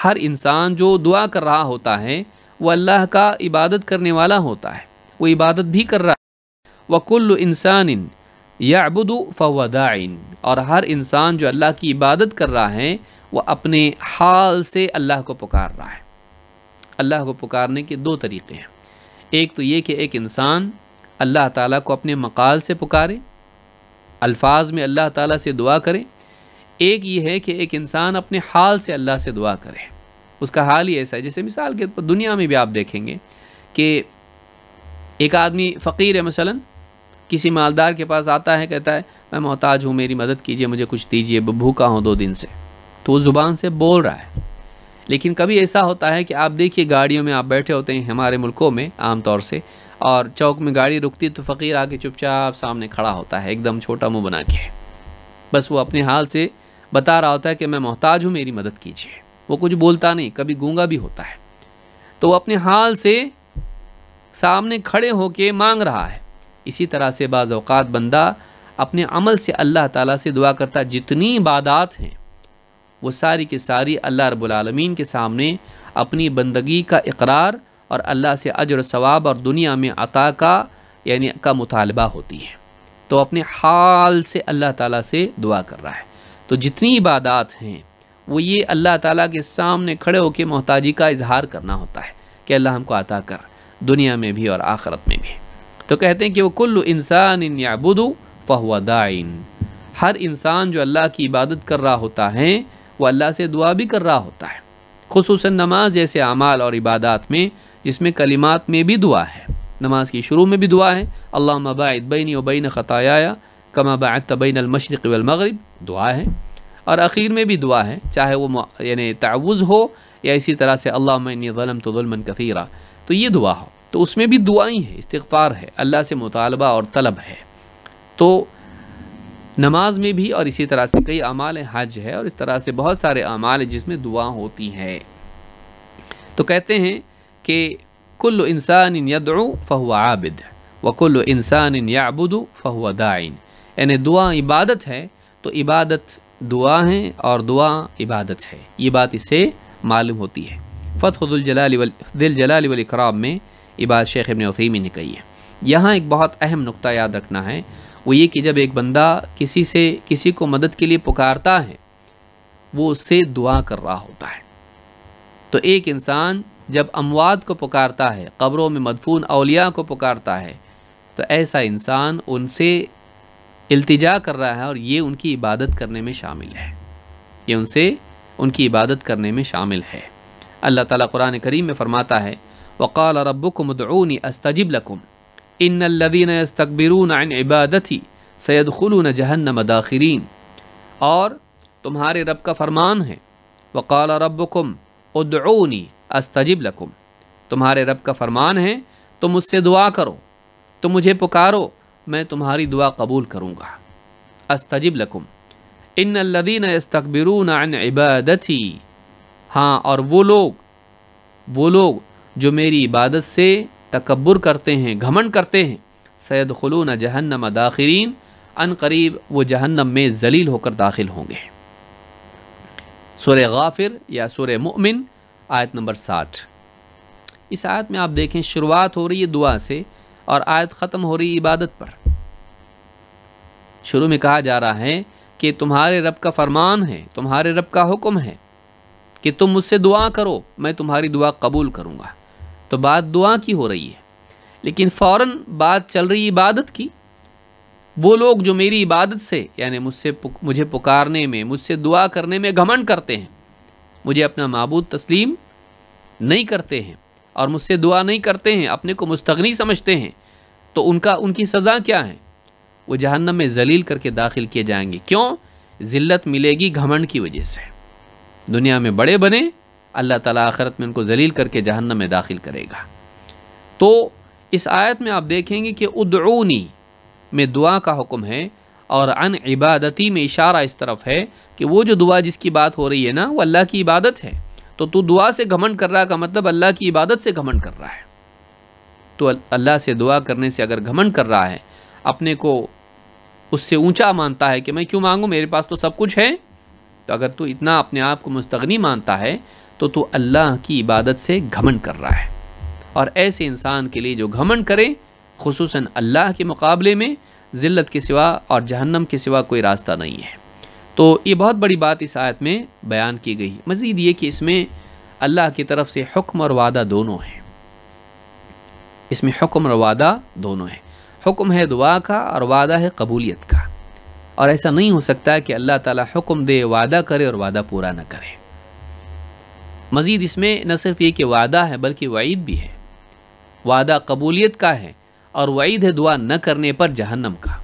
हर इंसान जो दुआ कर रहा होता है वह अल्लाह का इबादत करने वाला होता है वो इबादत भी कर रहा है कुल इंसान याबुद फ़वदाइन और हर इंसान जो अल्लाह की इबादत कर रहा है वह अपने हाल से अल्लाह को पुकार रहा है अल्लाह को पुकारने के दो तरीक़े हैं एक तो ये कि एक इंसान अल्लाह ताला को अपने मकाल से पुकारे अल्फाज में अल्लाह ताला से दुआ करे एक ये है कि एक इंसान अपने हाल से अल्लाह से दुआ करे उसका हाल ही ऐसा है जैसे मिसाल के तौर दुनिया में भी आप देखेंगे कि एक आदमी फ़कीर है मसलन किसी मालदार के पास आता है कहता है मैं मोहताज हूँ मेरी मदद कीजिए मुझे कुछ दीजिए भूखा हूँ दो दिन से तो वो ज़ुबान से बोल रहा है लेकिन कभी ऐसा होता है कि आप देखिए गाड़ियों में आप बैठे होते हैं हमारे मुल्कों में आमतौर से और चौक में गाड़ी रुकती तो फ़कीर आके चुपचाप सामने खड़ा होता है एकदम छोटा मुँह बना के बस वो अपने हाल से बता रहा होता है कि मैं मोहताज हूँ मेरी मदद कीजिए वो कुछ बोलता नहीं कभी गूंगा भी होता है तो वो अपने हाल से सामने खड़े होके मांग रहा है इसी तरह से बाज़ात बंदा अपने अमल से अल्लाह ताला से दुआ करता जितनी इबादात हैं वो सारी की सारी अल्लाह रबालमीन के सामने अपनी बंदगी का इकरार और अल्लाह से अजर सवाब और दुनिया में अता का यानी का मुतालबा होती है तो अपने हाल से अल्लाह ताला से दुआ कर रहा है तो जितनी इबादत हैं वो ये अल्लाह ताला के सामने खड़े होकर मोहताजी का इजहार करना होता है कि अल्लाह हमको अता कर दुनिया में भी और आखरत में भी तो कहते हैं कि वो कुल्लु इंसान इन याबुदू फ़हुआ हर इंसान जो अल्लाह की इबादत कर रहा होता है वो अल्लाह से दुआ भी कर रहा होता है खसूस नमाज जैसे अमाल और इबादत में जिसमें कलिमात में भी दुआ है नमाज की शुरू में भी दुआ है अल्लाह मबाद बैन वबैन ख़ताया कमा तबैन अलमशरक़ दुआ है और अखीर में भी दुआ है चाहे वो यानी तावुज़ हो या इसी तरह से अल्लाम मैनम तोलमन कथीरा तो ये दुआ हो तो उसमें भी दुआई है इस्तफ़ार है अल्लाह से मुतालबा और तलब है तो नमाज में भी और इसी तरह से कई अमाल हैं हज है और इस तरह से बहुत सारे अमाल हैं जिसमें दुआ होती है तो कहते हैं कि कुल इंसान यदु फ़हुआ आबिद व कुल इंसान याबुद फ़हुआ दाइन यानी दुआ इबादत है तो इबादत दुआ है और दुआ इबादत है ये बात इसे मालूम होती है फ़तहदुलजलाल दिल जलाल वल इकराम में इबाद शेख इबन वसीमी ने कही है यहाँ एक बहुत अहम नुक्ता याद रखना है वो ये कि जब एक बंदा किसी से किसी को मदद के लिए पुकारता है वो उससे दुआ कर रहा होता है तो एक इंसान जब अमवाद को पुकारता है कब्रों में मदफून अलिया को पुकारता है तो ऐसा इंसान उनसे अल्तजा कर रहा है और ये उनकी इबादत करने में शामिल है ये उनसे उनकी इबादत करने में शामिल है अल्लाह ताला कुरान करीम में फ़रमाता है वक़ाल रबुकमदनी अस्तजिब लकुम इन लदीन तकबरून आन इबादती सैद खलून जहन मदाखरीन और तुम्हारे रब का फरमान है वक़ाल रबकुम उदनी अस्तजिब लकुम तुम्हारे रब का फरमान है तुम मुझसे दुआ करो तुम मुझे पुकारो मैं तुम्हारी दुआ कबूल करूँगा अस्तजिब लकुम इन लदीन तकबरून आन इबादती हाँ और वो लोग वो लोग जो मेरी इबादत से तकबर करते हैं घमंड करते हैं सैद खलून जहन्नम दाखिरीन अन करीब वो जहन्नम में जलील होकर दाखिल होंगे सुर गाफिर या सुर मुमिन आयत नंबर साठ इस आयत में आप देखें शुरुआत हो रही है दुआ से और आयत ख़त्म हो रही है इबादत पर शुरू में कहा जा रहा है कि तुम्हारे रब का फरमान है तुम्हारे रब का हुक्म है कि तुम मुझसे दुआ करो मैं तुम्हारी दुआ कबूल करूँगा तो बात दुआ की हो रही है लेकिन फ़ौर बात चल रही इबादत की वो लोग जो मेरी इबादत से यानी मुझसे पुक, मुझे पुकारने में मुझसे दुआ करने में घमंड करते हैं मुझे अपना मबूद तस्लीम नहीं करते हैं और मुझसे दुआ नहीं करते हैं अपने को मुस्तगनी समझते हैं तो उनका उनकी सज़ा क्या है वो जहन्नम में जलील करके दाखिल किए जाएंगे क्यों ज़िल्त मिलेगी घमंड की वजह से दुनिया में बड़े बने अल्लाह ताला आखरत में उनको जलील करके जहन्नम में दाखिल करेगा तो इस आयत में आप देखेंगे कि उदरूनी में दुआ का हुक्म है और अन इबादती में इशारा इस तरफ है कि वो जो दुआ जिसकी बात हो रही है ना वो अल्लाह की इबादत है तो तू दुआ से घमंड कर रहा का मतलब अल्लाह की इबादत से घमंड कर रहा है तो अल्लाह से दुआ करने से अगर घमंड कर रहा है अपने को उससे ऊंचा मानता है कि मैं क्यों मांगूँ मेरे पास तो सब कुछ है तो अगर तू इतना अपने आप को मुस्तगनी मानता है तो तू अल्लाह की इबादत से घमन कर रहा है और ऐसे इंसान के लिए जो घमन करे खूस अल्लाह के मुकाबले में ज़िल्त के सिवा और जहन्नम के सिवा कोई रास्ता नहीं है तो ये बहुत बड़ी बात इस आयत में बयान की गई मज़ीद ये कि इसमें अल्लाह की तरफ से हुक्म और वादा दोनों हैं इसमें हुक्म और वादा दोनों हैं हुक्म है दुआ का और वादा है कबूलियत का और ऐसा नहीं हो सकता कि अल्लाह ताला हुक्म दे वादा करे और वादा पूरा ना करे मज़ीद इसमें न सिर्फ ये कि वादा है बल्कि वईद भी है वादा कबूलियत का है और वईद है दुआ न करने पर जहन्नम का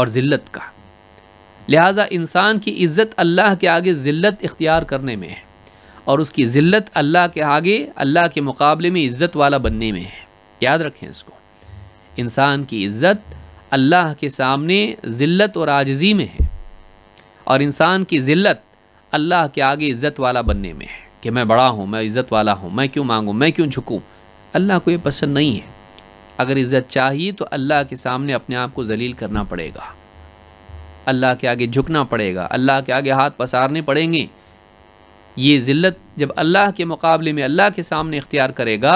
और ज़िल्त का लिहाजा इंसान की इज़्ज़त अल्लाह के आगे ज़िल्त इख्तियार करने में है और उसकी ज़िल्त अल्लाह के आगे अल्लाह के मुकाबले में इज़्ज़त वाला बनने में है याद रखें इसको इंसान की इज़्ज़त अल्लाह के सामने ज़िल्त और आजजी में है और इंसान की ज़िल्त अल्लाह के आगे इज़्ज़त वाला बनने में है कि मैं बड़ा हूँ मैं इज़्ज़त वाला हूँ मैं क्यों मांगूँ मैं क्यों झुकूँ अल्लाह को ये पसंद नहीं है अगर इज़्ज़त चाहिए तो अल्लाह के सामने अपने आप को जलील करना पड़ेगा अल्लाह के आगे झुकना पड़ेगा अल्लाह के आगे हाथ पसारने पड़ेंगे ये ज़िल्त जब अल्लाह के मुकाबले में अल्लाह के सामने इख्तियार करेगा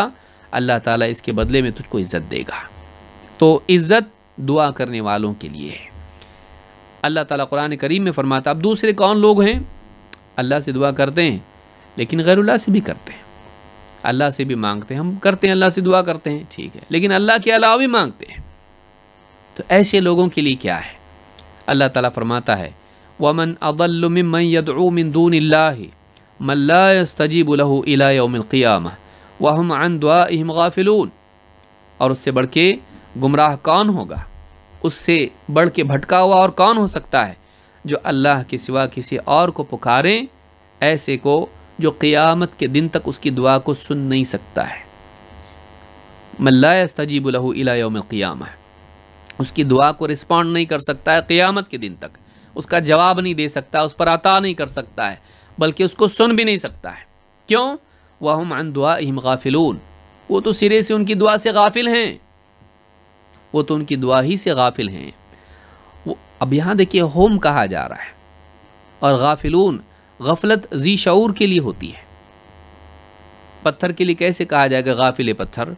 अल्लाह ताला इसके बदले में तुझको इज़्ज़त देगा तो इज़्ज़त दुआ करने वालों के लिए है अल्लाह ताला कुरान करीम में फ़रमाता अब दूसरे कौन लोग हैं अल्लाह से दुआ करते हैं लेकिन गैरुल्ला से भी करते हैं अल्लाह से भी मांगते हैं हम करते हैं अल्लाह से दुआ करते हैं ठीक है लेकिन अल्लाह के अलावा भी मांगते हैं तो ऐसे लोगों के लिए क्या है अल्लाह ताला फरमाता है वमन अवलमिन यदूमिंदून मल्लास्तजीबलहू वहम अन गाफिलून और उससे बढ़ के गुमराह कौन होगा उससे बढ़ के भटका हुआ और कौन हो सकता है जो अल्लाह के सिवा किसी और को पुकारें ऐसे को जो क़ियामत के दिन तक उसकी दुआ को सुन नहीं सकता है मल्लास्तजीबलहू इलाम उसकी दुआ को रिस्पॉन्ड नहीं कर सकता है क़ियामत के दिन तक उसका जवाब नहीं दे सकता उस पर अता नहीं कर सकता है बल्कि उसको सुन भी नहीं सकता है क्यों वह हम अन दुआ इम गाफिलून वो तो सिरे से उनकी दुआ से गाफिल हैं वो तो उनकी दुआ ही से गाफिल हैं वो अब यहाँ देखिए होम कहा जा रहा है और गाफिलून गफलत जी शूर के लिए होती है पत्थर के लिए कैसे कहा जाएगा गाफिल पत्थर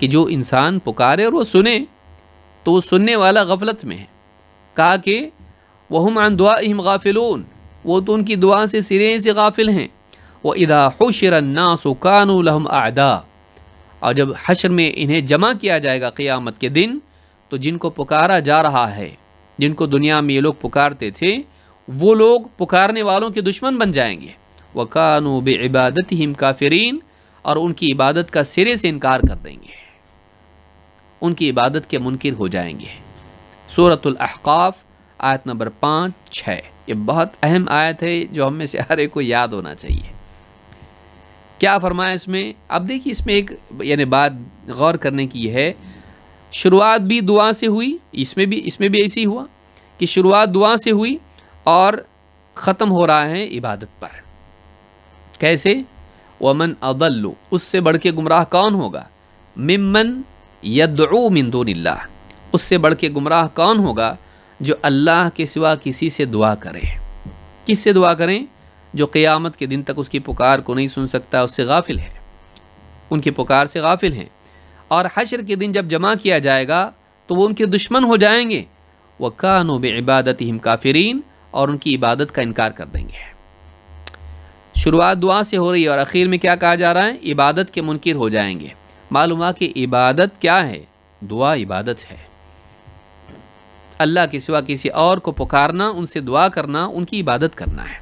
कि जो इंसान पुकारे और वो सुने तो वो सुनने वाला गफलत में है कहा कि वह मान दुआ इम गाफिलून वो तो उनकी दुआ से सिरे से गाफिल हैं वह इदा खुशर नासुकानलहम आदा और जब हशर में इन्हें जमा किया जाएगा क़ियामत के दिन तो जिनको पुकारा जा रहा है जिनको दुनिया में ये लोग पुकारते थे वो लोग पुकारने वालों के दुश्मन बन जाएंगे वकानो इबादत हिम काफरीन और उनकी इबादत का सिरे से इनकार कर देंगे उनकी इबादत के मुनकर हो जाएंगे सूरतलहकाफ़ आयत नंबर पाँच छः ये बहुत अहम आयत है जो हमें से हर एक को याद होना चाहिए क्या फरमाया इसमें अब देखिए इसमें एक यानी बात गौर करने की है शुरुआत भी दुआ से हुई इसमें भी इसमें भी ऐसी हुआ कि शुरुआत दुआ से हुई और ख़त्म हो रहा है इबादत पर कैसे वमन अदल्लु उससे बढ़ के गुमराह कौन होगा मिमन यदऊ मिंदोनिल्ला उससे बढ़ के गुमराह कौन होगा जो अल्लाह के सिवा किसी से दुआ करे किस से दुआ करें जो क़ियामत के दिन तक उसकी पुकार को नहीं सुन सकता उससे गाफिल है उनकी पुकार से गाफिल हैं और हशर के दिन जब जमा किया जाएगा तो वो उनके दुश्मन हो जाएंगे वह कानो बबादत हम काफरीन और उनकी इबादत का इनकार कर देंगे शुरुआत दुआ से हो रही है और आखिर में क्या कहा जा रहा है इबादत के मुनकर हो जाएंगे मालूम कि इबादत क्या है दुआ इबादत है अल्लाह के सिवा किसी और को पुकारना उनसे दुआ करना उनकी इबादत करना है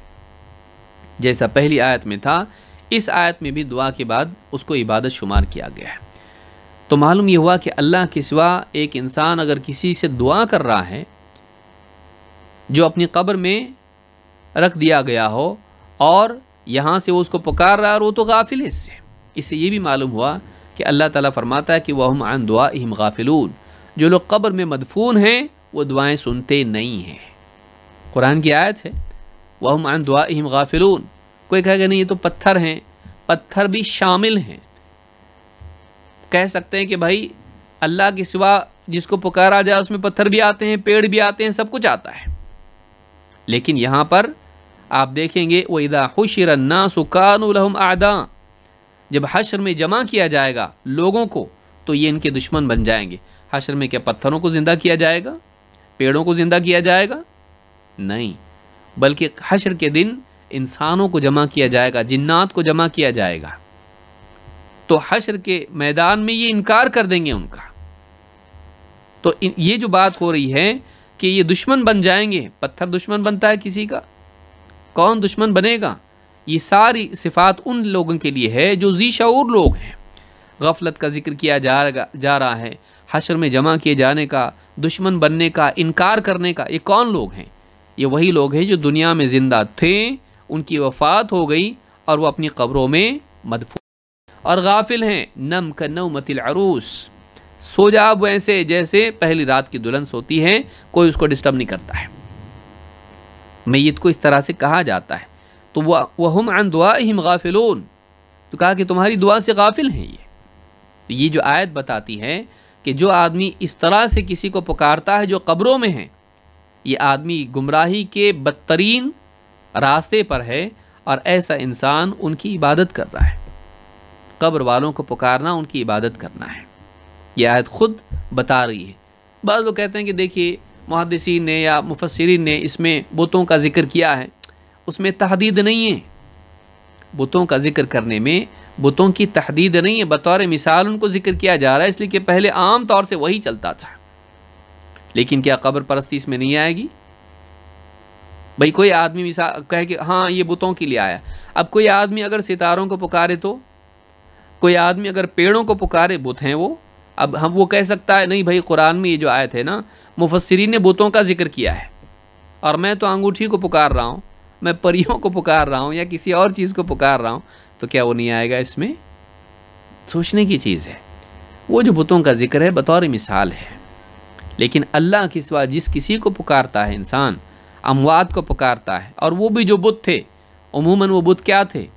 जैसा पहली आयत में था इस आयत में भी दुआ के बाद उसको इबादत शुमार किया गया है तो मालूम यह हुआ कि अल्लाह के सिवा एक इंसान अगर किसी से दुआ कर रहा है जो अपनी कब्र में रख दिया गया हो और यहाँ से वो उसको पुकार रहा और वो तो गाफिल है इससे इससे ये भी मालूम हुआ कि अल्लाह ताला फरमाता है कि वह हम आन दुआ इम गाफिलून जो लोग कब्र में मदफून हैं वो दुआएं सुनते नहीं हैं कुरान की आयत है वह हम आन दुआ इम गाफिलून कोई कहेगा नहीं ये तो पत्थर हैं पत्थर भी शामिल हैं कह सकते हैं कि भाई अल्लाह के सिवा जिसको पुकारा जाए उसमें पत्थर भी आते हैं पेड़ भी आते हैं सब कुछ आता है लेकिन यहाँ पर आप देखेंगे वहीदा खुशर ना आदा जब हशर में जमा किया जाएगा लोगों को तो ये इनके दुश्मन बन जाएंगे हशर में क्या पत्थरों को ज़िंदा किया जाएगा पेड़ों को ज़िंदा किया जाएगा नहीं बल्कि हशर के दिन इंसानों को जमा किया जाएगा जिन्नात को जमा किया जाएगा तो हशर के मैदान में ये इनकार कर देंगे उनका तो ये जो बात हो रही है कि ये दुश्मन बन जाएंगे पत्थर दुश्मन बनता है किसी का कौन दुश्मन बनेगा ये सारी सिफात उन लोगों के लिए है जो जी शूर लोग हैं गफलत का जिक्र किया जा जा रहा है हशर में जमा किए जाने का दुश्मन बनने का इनकार करने का ये कौन लोग हैं ये वही लोग हैं जो दुनिया में ज़िंदा थे उनकी वफात हो गई और वह अपनी कब्रों में मदफू और गाफिल हैं नम का नवमतिल अरूस सो जा अब ऐसे जैसे पहली रात की दुल्हन सोती है कोई उसको डिस्टर्ब नहीं करता है मैत को इस तरह से कहा जाता है तो वह हम अन दुआ हिम गाफिलोन तो कहा कि तुम्हारी दुआ से गाफिल हैं ये तो ये जो आयत बताती है कि जो आदमी इस तरह से किसी को पुकारता है जो कब्रों में है ये आदमी गुमराही के बदतरीन रास्ते पर है और ऐसा इंसान उनकी इबादत कर रहा है कब्र वालों को पुकारना उनकी इबादत करना है ये आयत ख़ुद बता रही है बाद लोग कहते हैं कि देखिए मुहदसी ने या मुफसरिन ने इसमें बुतों का ज़िक्र किया है उसमें तहदीद नहीं है बुतों का ज़िक्र करने में बुतों की तहदीद नहीं है बतौर मिसाल उनको ज़िक्र किया जा रहा है इसलिए कि पहले आम तौर से वही चलता था लेकिन क्या कब्र परस्ती इसमें नहीं आएगी भाई कोई आदमी मिसाल कहे कि हाँ ये बुतों के लिए आया अब कोई आदमी अगर सितारों को पुकारे तो कोई आदमी अगर पेड़ों को पुकारे बुत हैं वो अब हम वो कह सकता है नहीं भाई कुरान में ये जो आए थे ना मुफसरीन ने बुतों का जिक्र किया है और मैं तो अंगूठी को पुकार रहा हूँ मैं परियों को पुकार रहा हूँ या किसी और चीज़ को पुकार रहा हूँ तो क्या वो नहीं आएगा इसमें सोचने की चीज़ है वो जो बुतों का जिक्र है बतौर मिसाल है लेकिन अल्लाह के सिवा जिस किसी को पुकारता है इंसान अमवाद को पुकारता है और वो भी जो बुत थे अमूमन वो बुत क्या थे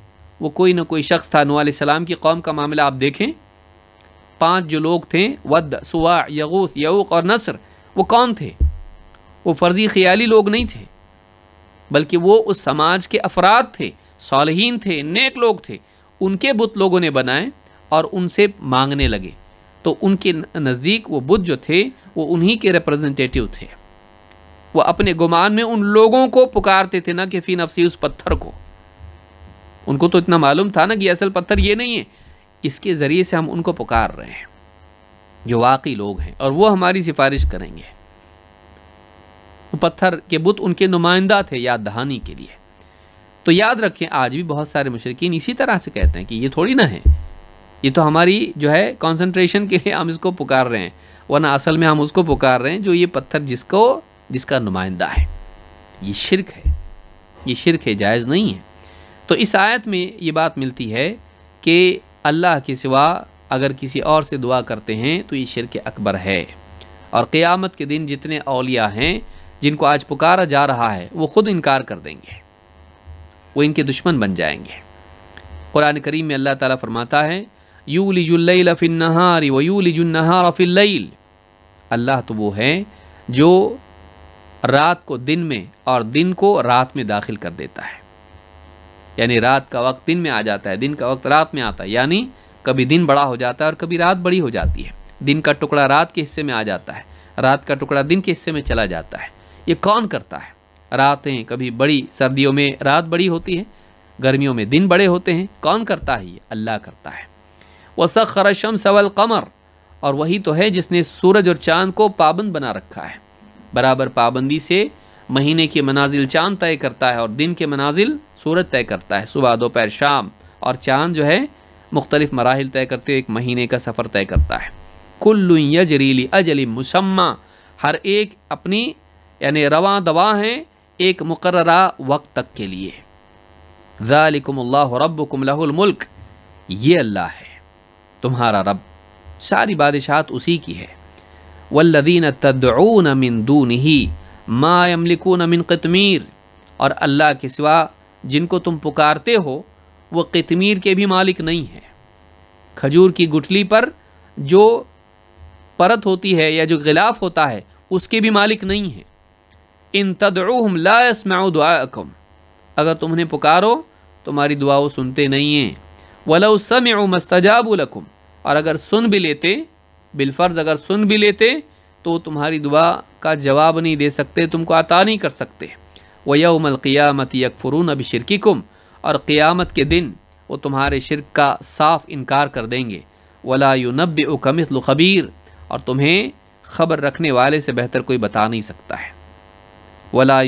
वो कोई ना कोई शख्स था नू सलाम की कौम का मामला आप देखें पांच जो लोग थे वद सुवा यगूस यऊक और नसर वो कौन थे वो फ़र्ज़ी ख्याली लोग नहीं थे बल्कि वो उस समाज के अफराद थे सालहीन थे नेक लोग थे उनके बुत लोगों ने बनाए और उनसे मांगने लगे तो उनके नज़दीक वो बुत जो थे वो उन्हीं के रिप्रेजेंटेटिव थे वह अपने गुमान में उन लोगों को पुकारते थे ना कि फ़ी नफसी उस पत्थर को उनको तो इतना मालूम था ना कि असल पत्थर ये नहीं है इसके ज़रिए से हम उनको पुकार रहे हैं जो वाकई लोग हैं और वो हमारी सिफारिश करेंगे पत्थर के बुत उनके नुमाइंदा थे याद दहानी के लिए तो याद रखें आज भी बहुत सारे मुशरकिन इसी तरह से कहते हैं कि ये थोड़ी ना है ये तो हमारी जो है कंसंट्रेशन के लिए हम इसको पुकार रहे हैं वरना असल में हम उसको पुकार रहे हैं जो ये पत्थर जिसको जिसका नुमाइंदा है ये शिरक है ये शिरक है जायज़ नहीं है तो इस आयत में ये बात मिलती है कि अल्लाह के सिवा अगर किसी और से दुआ करते हैं तो ये शिरक अकबर है और क़ियामत के दिन जितने अलिया हैं जिनको आज पुकारा जा रहा है वो ख़ुद इनकार कर देंगे वो इनके दुश्मन बन जाएंगे कुरान करीम में अल्लाह ताला फरमाता है यू लिजुल्लफ़िन फ़िन नहार व यू लिजुन्नहार फ़िल्लैल अल्लाह तो वो है जो रात को दिन में और दिन को रात में दाखिल कर देता है यानी रात का वक्त दिन में आ जाता है दिन का वक्त रात में आता है यानी कभी दिन बड़ा हो जाता है और कभी रात बड़ी हो जाती है दिन का टुकड़ा रात के हिस्से में आ जाता है रात का टुकड़ा दिन के हिस्से में चला जाता है ये कौन करता है रातें कभी बड़ी सर्दियों में रात बड़ी होती है गर्मियों में दिन बड़े होते हैं कौन करता है ये अल्लाह करता है वह सखर शम सवल कमर और वही तो है जिसने सूरज और चाँद को पाबंद बना रखा है बराबर पाबंदी से महीने के मनाजिल चाँद तय करता है और दिन के मनाजिल सूरज तय करता है सुबह दोपहर शाम और चांद जो है मुख्तलिफ़ मराहल तय करते हुए एक महीने का सफ़र तय करता है कुल्लु यजरीली अजली मुसम्मा हर एक अपनी यानी रवा दवा हैं एक मुकर वक्त तक के लिए ज़ालिकुमल्ला रब्बुकुम ये अल्लाह है तुम्हारा रब सारी बादशाहत उसी की है वल्लदीन तदून मिन दून ही मा अमलिकून मिन कतमीर और अल्लाह के सिवा जिनको तुम पुकारते हो वो कितमीर के भी मालिक नहीं हैं खजूर की गुठली पर जो परत होती है या जो गिलाफ होता है उसके भी मालिक नहीं हैं इन तदम लास्माउ दुआकम अगर उन्हें पुकारो तुम्हारी वो सुनते नहीं हैं वला समय मस्तजाबुलकुम और अगर सुन भी लेते बिलफर्ज अगर सुन भी लेते तो तुम्हारी दुआ का जवाब नहीं दे सकते तुमको अता नहीं कर सकते वयमलक़ियामत यकफ़रून अब शिरकम और क़ियामत के दिन वो तुम्हारे शिरक का साफ़ इनकार कर देंगे वला नब उकमिल और तुम्हें ख़बर रखने वाले से बेहतर कोई बता नहीं सकता है वला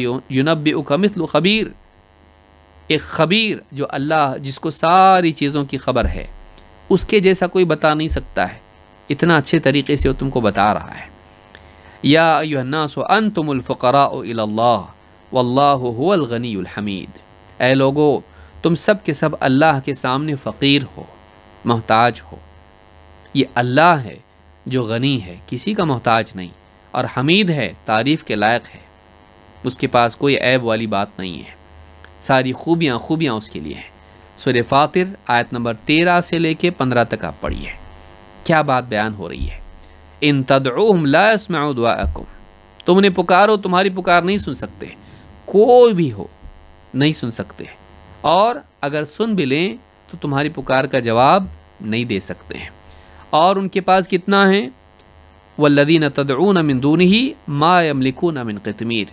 नब उकमिल एक ख़बीर जो अल्लाह जिसको सारी चीज़ों की खबर है उसके जैसा कोई बता नहीं सकता है इतना अच्छे तरीके से वो तुमको बता रहा है या युन्नास अन तुमफ़रा वल्लाहमीद ए लोगो तुम सब के सब अल्लाह के सामने फ़कीर हो मोहताज हो ये अल्लाह है जो गनी है किसी का मोहताज नहीं और हमीद है तारीफ़ के लायक है उसके पास कोई ऐब वाली बात नहीं है सारी खूबियाँ खूबियाँ उसके लिए हैं सुर फातिर आयत नंबर तेरह से लेके पंद्रह तक आप पढ़िए क्या बात बयान हो रही है इन तदम लासमाउदुआकुम तुमने पुकारो तुम्हारी पुकार नहीं सुन सकते कोई भी हो नहीं सुन सकते और अगर सुन भी लें तो तुम्हारी पुकार का जवाब नहीं दे सकते हैं और उनके पास कितना है वल्लदीन तदून अमिन दून ही मा यमलिकून अमिन कतमीर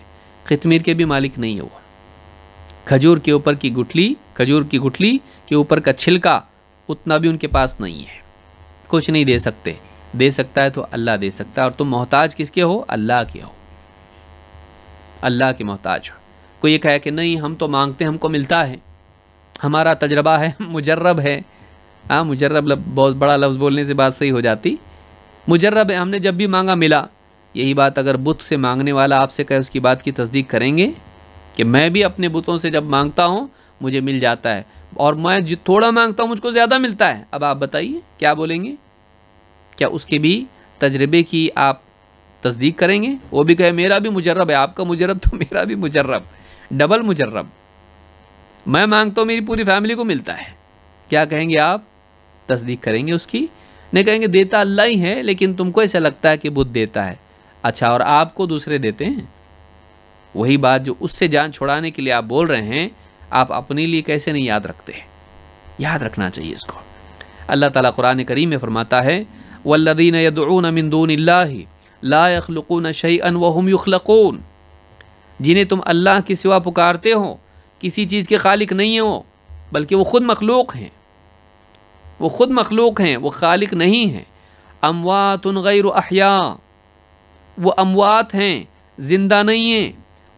कतमीर के भी मालिक नहीं है वो खजूर के ऊपर की गुठली खजूर की गुठली के ऊपर का छिलका उतना भी उनके पास नहीं है कुछ नहीं दे सकते दे सकता है तो अल्लाह दे सकता है और तुम मोहताज किसके हो अल्लाह के हो अल्लाह के मोहताज हो कोई ये कहे कि नहीं हम तो मांगते हमको मिलता है हमारा तजर्बा है मुजर्रब है हाँ मुजर्रब लब बहुत बड़ा लफ्ज़ बोलने से बात सही हो जाती मुजर्रब है हमने जब भी मांगा मिला यही बात अगर बुत से मांगने वाला आपसे कहे उसकी बात की तस्दीक करेंगे कि मैं भी अपने बुतों से जब मांगता हूँ मुझे मिल जाता है और मैं जो थोड़ा मांगता हूँ मुझको ज़्यादा मिलता है अब आप बताइए क्या बोलेंगे क्या उसके भी तजर्बे की आप तस्दीक करेंगे वो भी कहे मेरा भी मुजरब है आपका मुजरब तो मेरा भी मुजरब डबल मुजर्रब मैं मांगता हूँ मेरी पूरी फैमिली को मिलता है क्या कहेंगे आप तस्दीक करेंगे उसकी नहीं कहेंगे देता अल्लाह ही है लेकिन तुमको ऐसा लगता है कि बुद्ध देता है अच्छा और आपको दूसरे देते हैं वही बात जो उससे जान छुड़ाने के लिए आप बोल रहे हैं आप अपने लिए कैसे नहीं याद रखते याद रखना चाहिए इसको अल्लाह ताला कुरान करीम में फरमाता है वल्लदीन यदून मिंदून ला यखलकून शई अन वहम युखलकून जिन्हें तुम अल्लाह के सिवा पुकारते हो किसी चीज़ के खालिक नहीं हो बल्कि वो ख़ुद मखलूक हैं वो ख़ुद मखलूक हैं वो खालिक नहीं हैं अमवात गैर अहिया वो अमवात हैं ज़िंदा नहीं हैं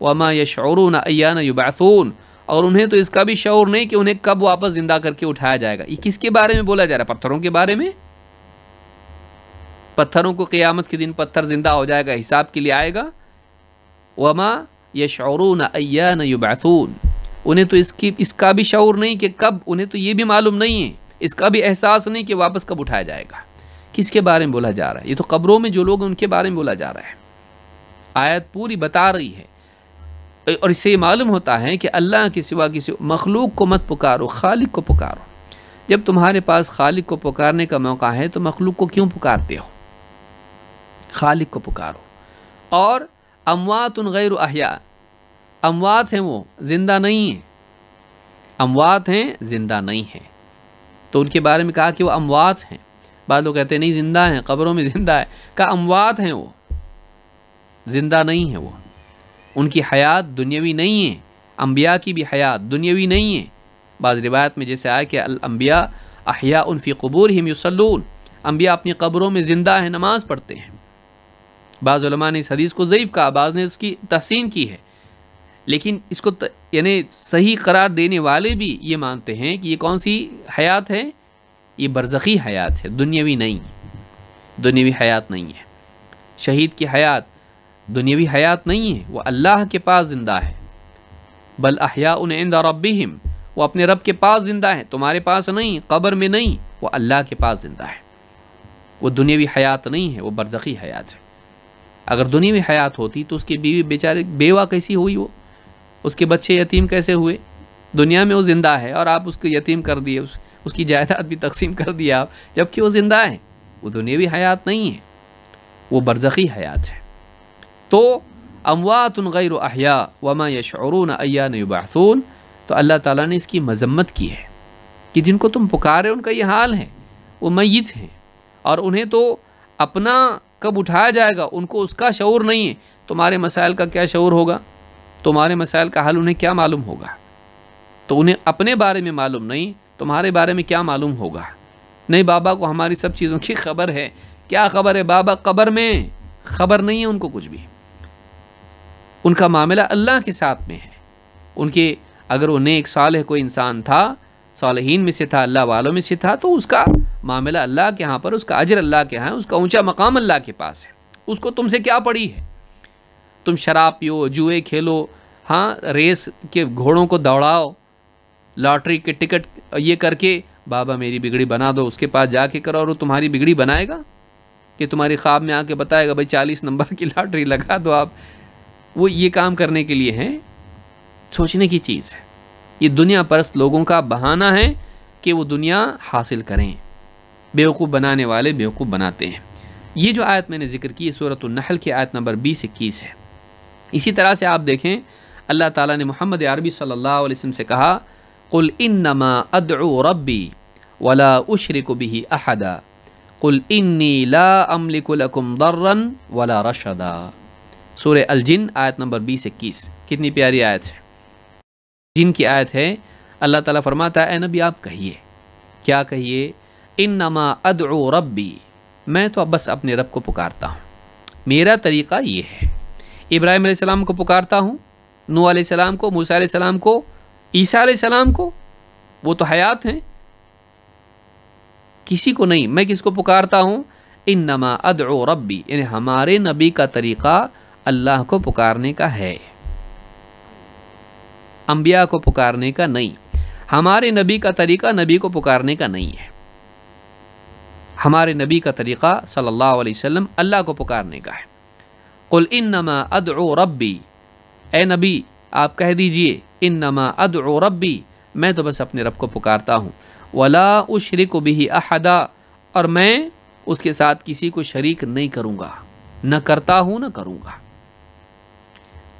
वमा अया अयान युबासून और उन्हें तो इसका भी शौर नहीं कि उन्हें कब वापस ज़िंदा करके उठाया जाएगा ये किसके बारे में बोला जा रहा है पत्थरों के बारे में पत्थरों को क़ियामत के दिन पत्थर ज़िंदा हो जाएगा हिसाब के लिए आएगा वमा ये शौरून अयान युबाथून उन्हें तो इसकी इसका भी शौर नहीं कि कब उन्हें तो ये भी मालूम नहीं है इसका भी एहसास नहीं कि वापस कब उठाया जाएगा किसके बारे में बोला जा रहा है ये तो कब्रों में जो लोग हैं उनके बारे में बोला जा रहा है आयत पूरी बता रही है और इससे ये मालूम होता है कि अल्लाह के सिवा किसी मखलूक को मत पुकारो खालिक को पुकारो जब तुम्हारे पास खालिक को पुकारने का मौका है तो मखलूक को क्यों पुकारते हो खालिक को पुकारो और अमवात गैर अहिया अमवात हैं वो ज़िंदा नहीं हैं अमवात हैं ज़िंदा नहीं हैं तो उनके बारे में कहा कि वो अमवात हैं बाद लोग कहते नहीं ज़िंदा हैं कब्रों में ज़िंदा है कहा अमवात हैं वो ज़िंदा नहीं है वो उनकी हयात दुनियावी नहीं है अम्बिया की भी हयात दुनियावी नहीं है बाज़ रिवायत में जैसे आया कि अम्बिया अहिया उनफ़ी कबूर हम युसलून अम्बिया अपनी कब्रों में ज़िंदा हैं नमाज़ पढ़ते हैं बाज़ा ने इस हदीस को ज़यीफ़ कहा बाज़ ने उसकी तहसीन की है लेकिन इसको यानी सही करार देने वाले भी ये मानते हैं कि ये कौन सी हयात है ये बरज़ख़ी हयात है दुनियावी नहीं दुनियावी हयात नहीं है शहीद की हयात दुनियावी हयात नहीं है वह अल्लाह के पास ज़िंदा है बल अहिया उन इंदा रबिम वो अपने रब के पास ज़िंदा है तुम्हारे पास नहीं कब्र में नहीं वो अल्लाह के पास ज़िंदा है वो दुनियावी हयात नहीं है वो बरज़ख़ी हयात है अगर दुनिया में हयात होती तो उसकी बीवी बेचारे बेवा कैसी हुई वो उसके बच्चे यतीम कैसे हुए दुनिया में वो ज़िंदा है और आप उसको यतीम कर दिए उस, उसकी जायदाद भी तकसीम कर दिया आप जबकि वो ज़िंदा है वो दुनियावी हयात नहीं है वो बरज़ी हयात है तो अमवात गैर अहिया वमा यशरून अया नबासून तो अल्लाह ताला ने इसकी मजम्मत की है कि जिनको तुम पुकारे उनका ये हाल है वो मैत हैं और उन्हें तो अपना कब उठाया जाएगा उनको उसका शौर नहीं है तुम्हारे मसाइल का क्या शौर होगा तुम्हारे मसाइल का हल उन्हें क्या मालूम होगा तो उन्हें अपने बारे में मालूम नहीं तुम्हारे बारे में क्या मालूम होगा नहीं बाबा को हमारी सब चीज़ों की खबर है क्या खबर है बाबा कबर में खबर नहीं है उनको कुछ भी उनका मामला अल्लाह के साथ में है उनके अगर वो नेक साल है कोई इंसान था सालहीन में से था अल्लाह वालों में से था तो उसका मामला अल्लाह के यहाँ पर उसका अजर अल्लाह के यहाँ है उसका ऊंचा मकाम अल्लाह के पास है उसको तुमसे क्या पड़ी है तुम शराब पियो जुए खेलो हाँ रेस के घोड़ों को दौड़ाओ लॉटरी के टिकट ये करके बाबा मेरी बिगड़ी बना दो उसके पास जाके करो और वो तुम्हारी बिगड़ी बनाएगा कि तुम्हारी ख्वाब में आके बताएगा भाई चालीस नंबर की लॉटरी लगा दो आप वो ये काम करने के लिए हैं सोचने की चीज़ है ये दुनिया परस्त लोगों का बहाना है कि वो दुनिया हासिल करें बेवकूफ़ बनाने वाले बेवकूफ़ बनाते हैं ये जो आयत मैंने ज़िक्र की सूरत नहल की आयत नंबर बीस इक्कीस है इसी तरह से आप देखें अल्लाह ताला ने मोहम्मद अरबी सल्लल्लाहु अलैहि वसल्लम से कहा कुल इन्नमा अदउ रब्बी वला उशरक बिही अहदा कुल इन्नी ला अमलिकुलकुम दर्रन वला रशदा सूर अलजिन आयत नंबर बीस इक्कीस कितनी प्यारी आयत है जिनकी आयत है अल्लाह ताला फरमाता है नबी आप कहिए क्या कहिए इन नमा अद रबी मैं तो अब बस अपने रब को पुकारता हूँ मेरा तरीक़ा ये है इब्राहिम सलाम को पुकारता हूँ नू आसमाम को मूसा सलाम को ईसा सलाम को वो तो हयात हैं किसी को नहीं मैं किसको पुकारता हूँ इन नमा अद रबी यानी हमारे नबी का तरीक़ा अल्लाह को पुकारने का है अम्बिया को पुकारने का नहीं हमारे नबी का तरीका नबी को पुकारने का नहीं है हमारे नबी का तरीक़ा सल्लल्लाहु अलैहि वसल्लम अल्लाह को पुकारने का है कुल इन नमा अदो रब्बी ए नबी आप कह दीजिए इन नमा रब्बी मैं तो बस अपने रब को पुकारता हूँ वला उशरक भी अहदा और मैं उसके साथ किसी को शरीक नहीं करूँगा न करता हूँ न करूँगा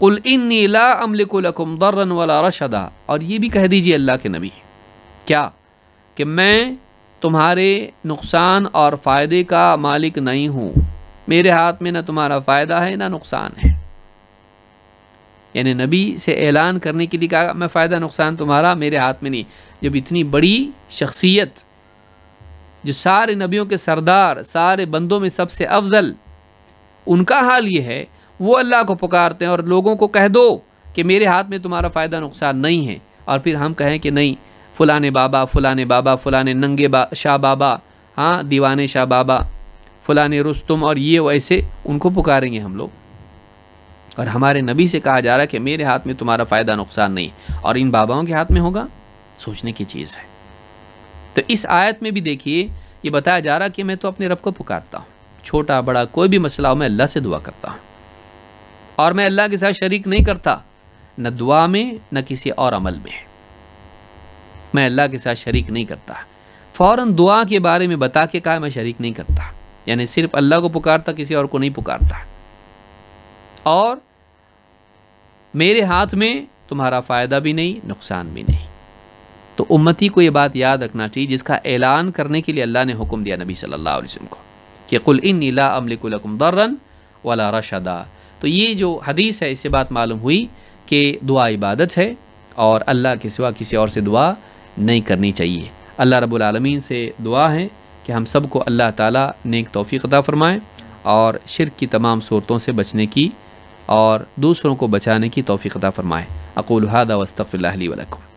कुल इन नीला अमलिकुलकुम दर्रन वाला रशदा और ये भी कह दीजिए अल्लाह के नबी क्या कि मैं तुम्हारे नुकसान और फ़ायदे का मालिक नहीं हूँ मेरे हाथ में ना तुम्हारा फ़ायदा है ना नुकसान है यानी नबी से ऐलान करने के लिए कहा मैं फ़ायदा नुकसान तुम्हारा मेरे हाथ में नहीं जब इतनी बड़ी शख्सियत जो सारे नबियों के सरदार सारे बंदों में सबसे अफजल उनका हाल ये है वो अल्लाह को पुकारते हैं और लोगों को कह दो कि मेरे हाथ में तुम्हारा फ़ायदा नुकसान नहीं है और फिर हम कहें कि नहीं फ़लाने बाबा फ़लाने बाबा फ़लाने नंगे बा शाह बाबा हाँ दीवाने शाह बाबा फ़लाने रुस्तुम और ये वैसे उनको पुकारेंगे हम लोग और हमारे नबी से कहा जा रहा है कि मेरे हाथ में तुम्हारा फ़ायदा नुकसान नहीं और इन बाबाओं के हाथ में होगा सोचने की चीज़ है तो इस आयत में भी देखिए ये बताया जा रहा कि मैं तो अपने रब को पुकारता हूँ छोटा बड़ा कोई भी मसला हो मैं अल्लाह से दुआ करता हूँ और मैं अल्लाह के साथ शरीक नहीं करता न दुआ में न किसी और अमल में मैं अल्लाह के साथ शरीक नहीं करता फ़ौर दुआ के बारे में बता के कहा मैं शरीक नहीं करता यानी सिर्फ अल्लाह को पुकारता किसी और को नहीं पुकारता और मेरे हाथ में तुम्हारा फ़ायदा भी नहीं नुकसान भी नहीं तो उम्मती को ये बात याद रखना चाहिए जिसका ऐलान करने के लिए अल्लाह ने हुक्म दिया नबी सल्लल्लाहु अलैहि वसल्लम को कि कुल इन नीला अमलिकुलकुम दर्रन वाला रशदा तो ये जो हदीस है इससे बात मालूम हुई कि दुआ इबादत है और अल्लाह के सिवा किसी और से दुआ नहीं करनी चाहिए अल्लाह रबालमीन से दुआ है कि हम सबको अल्लाह ताला नेक तोफ़ी अदा फ़रमाएँ और शिरक की तमाम सूरतों से बचने की और दूसरों को बचाने की तोफ़ी अदा फ़रमाएँ अकोल हादा वस्तफ़ी वलकुम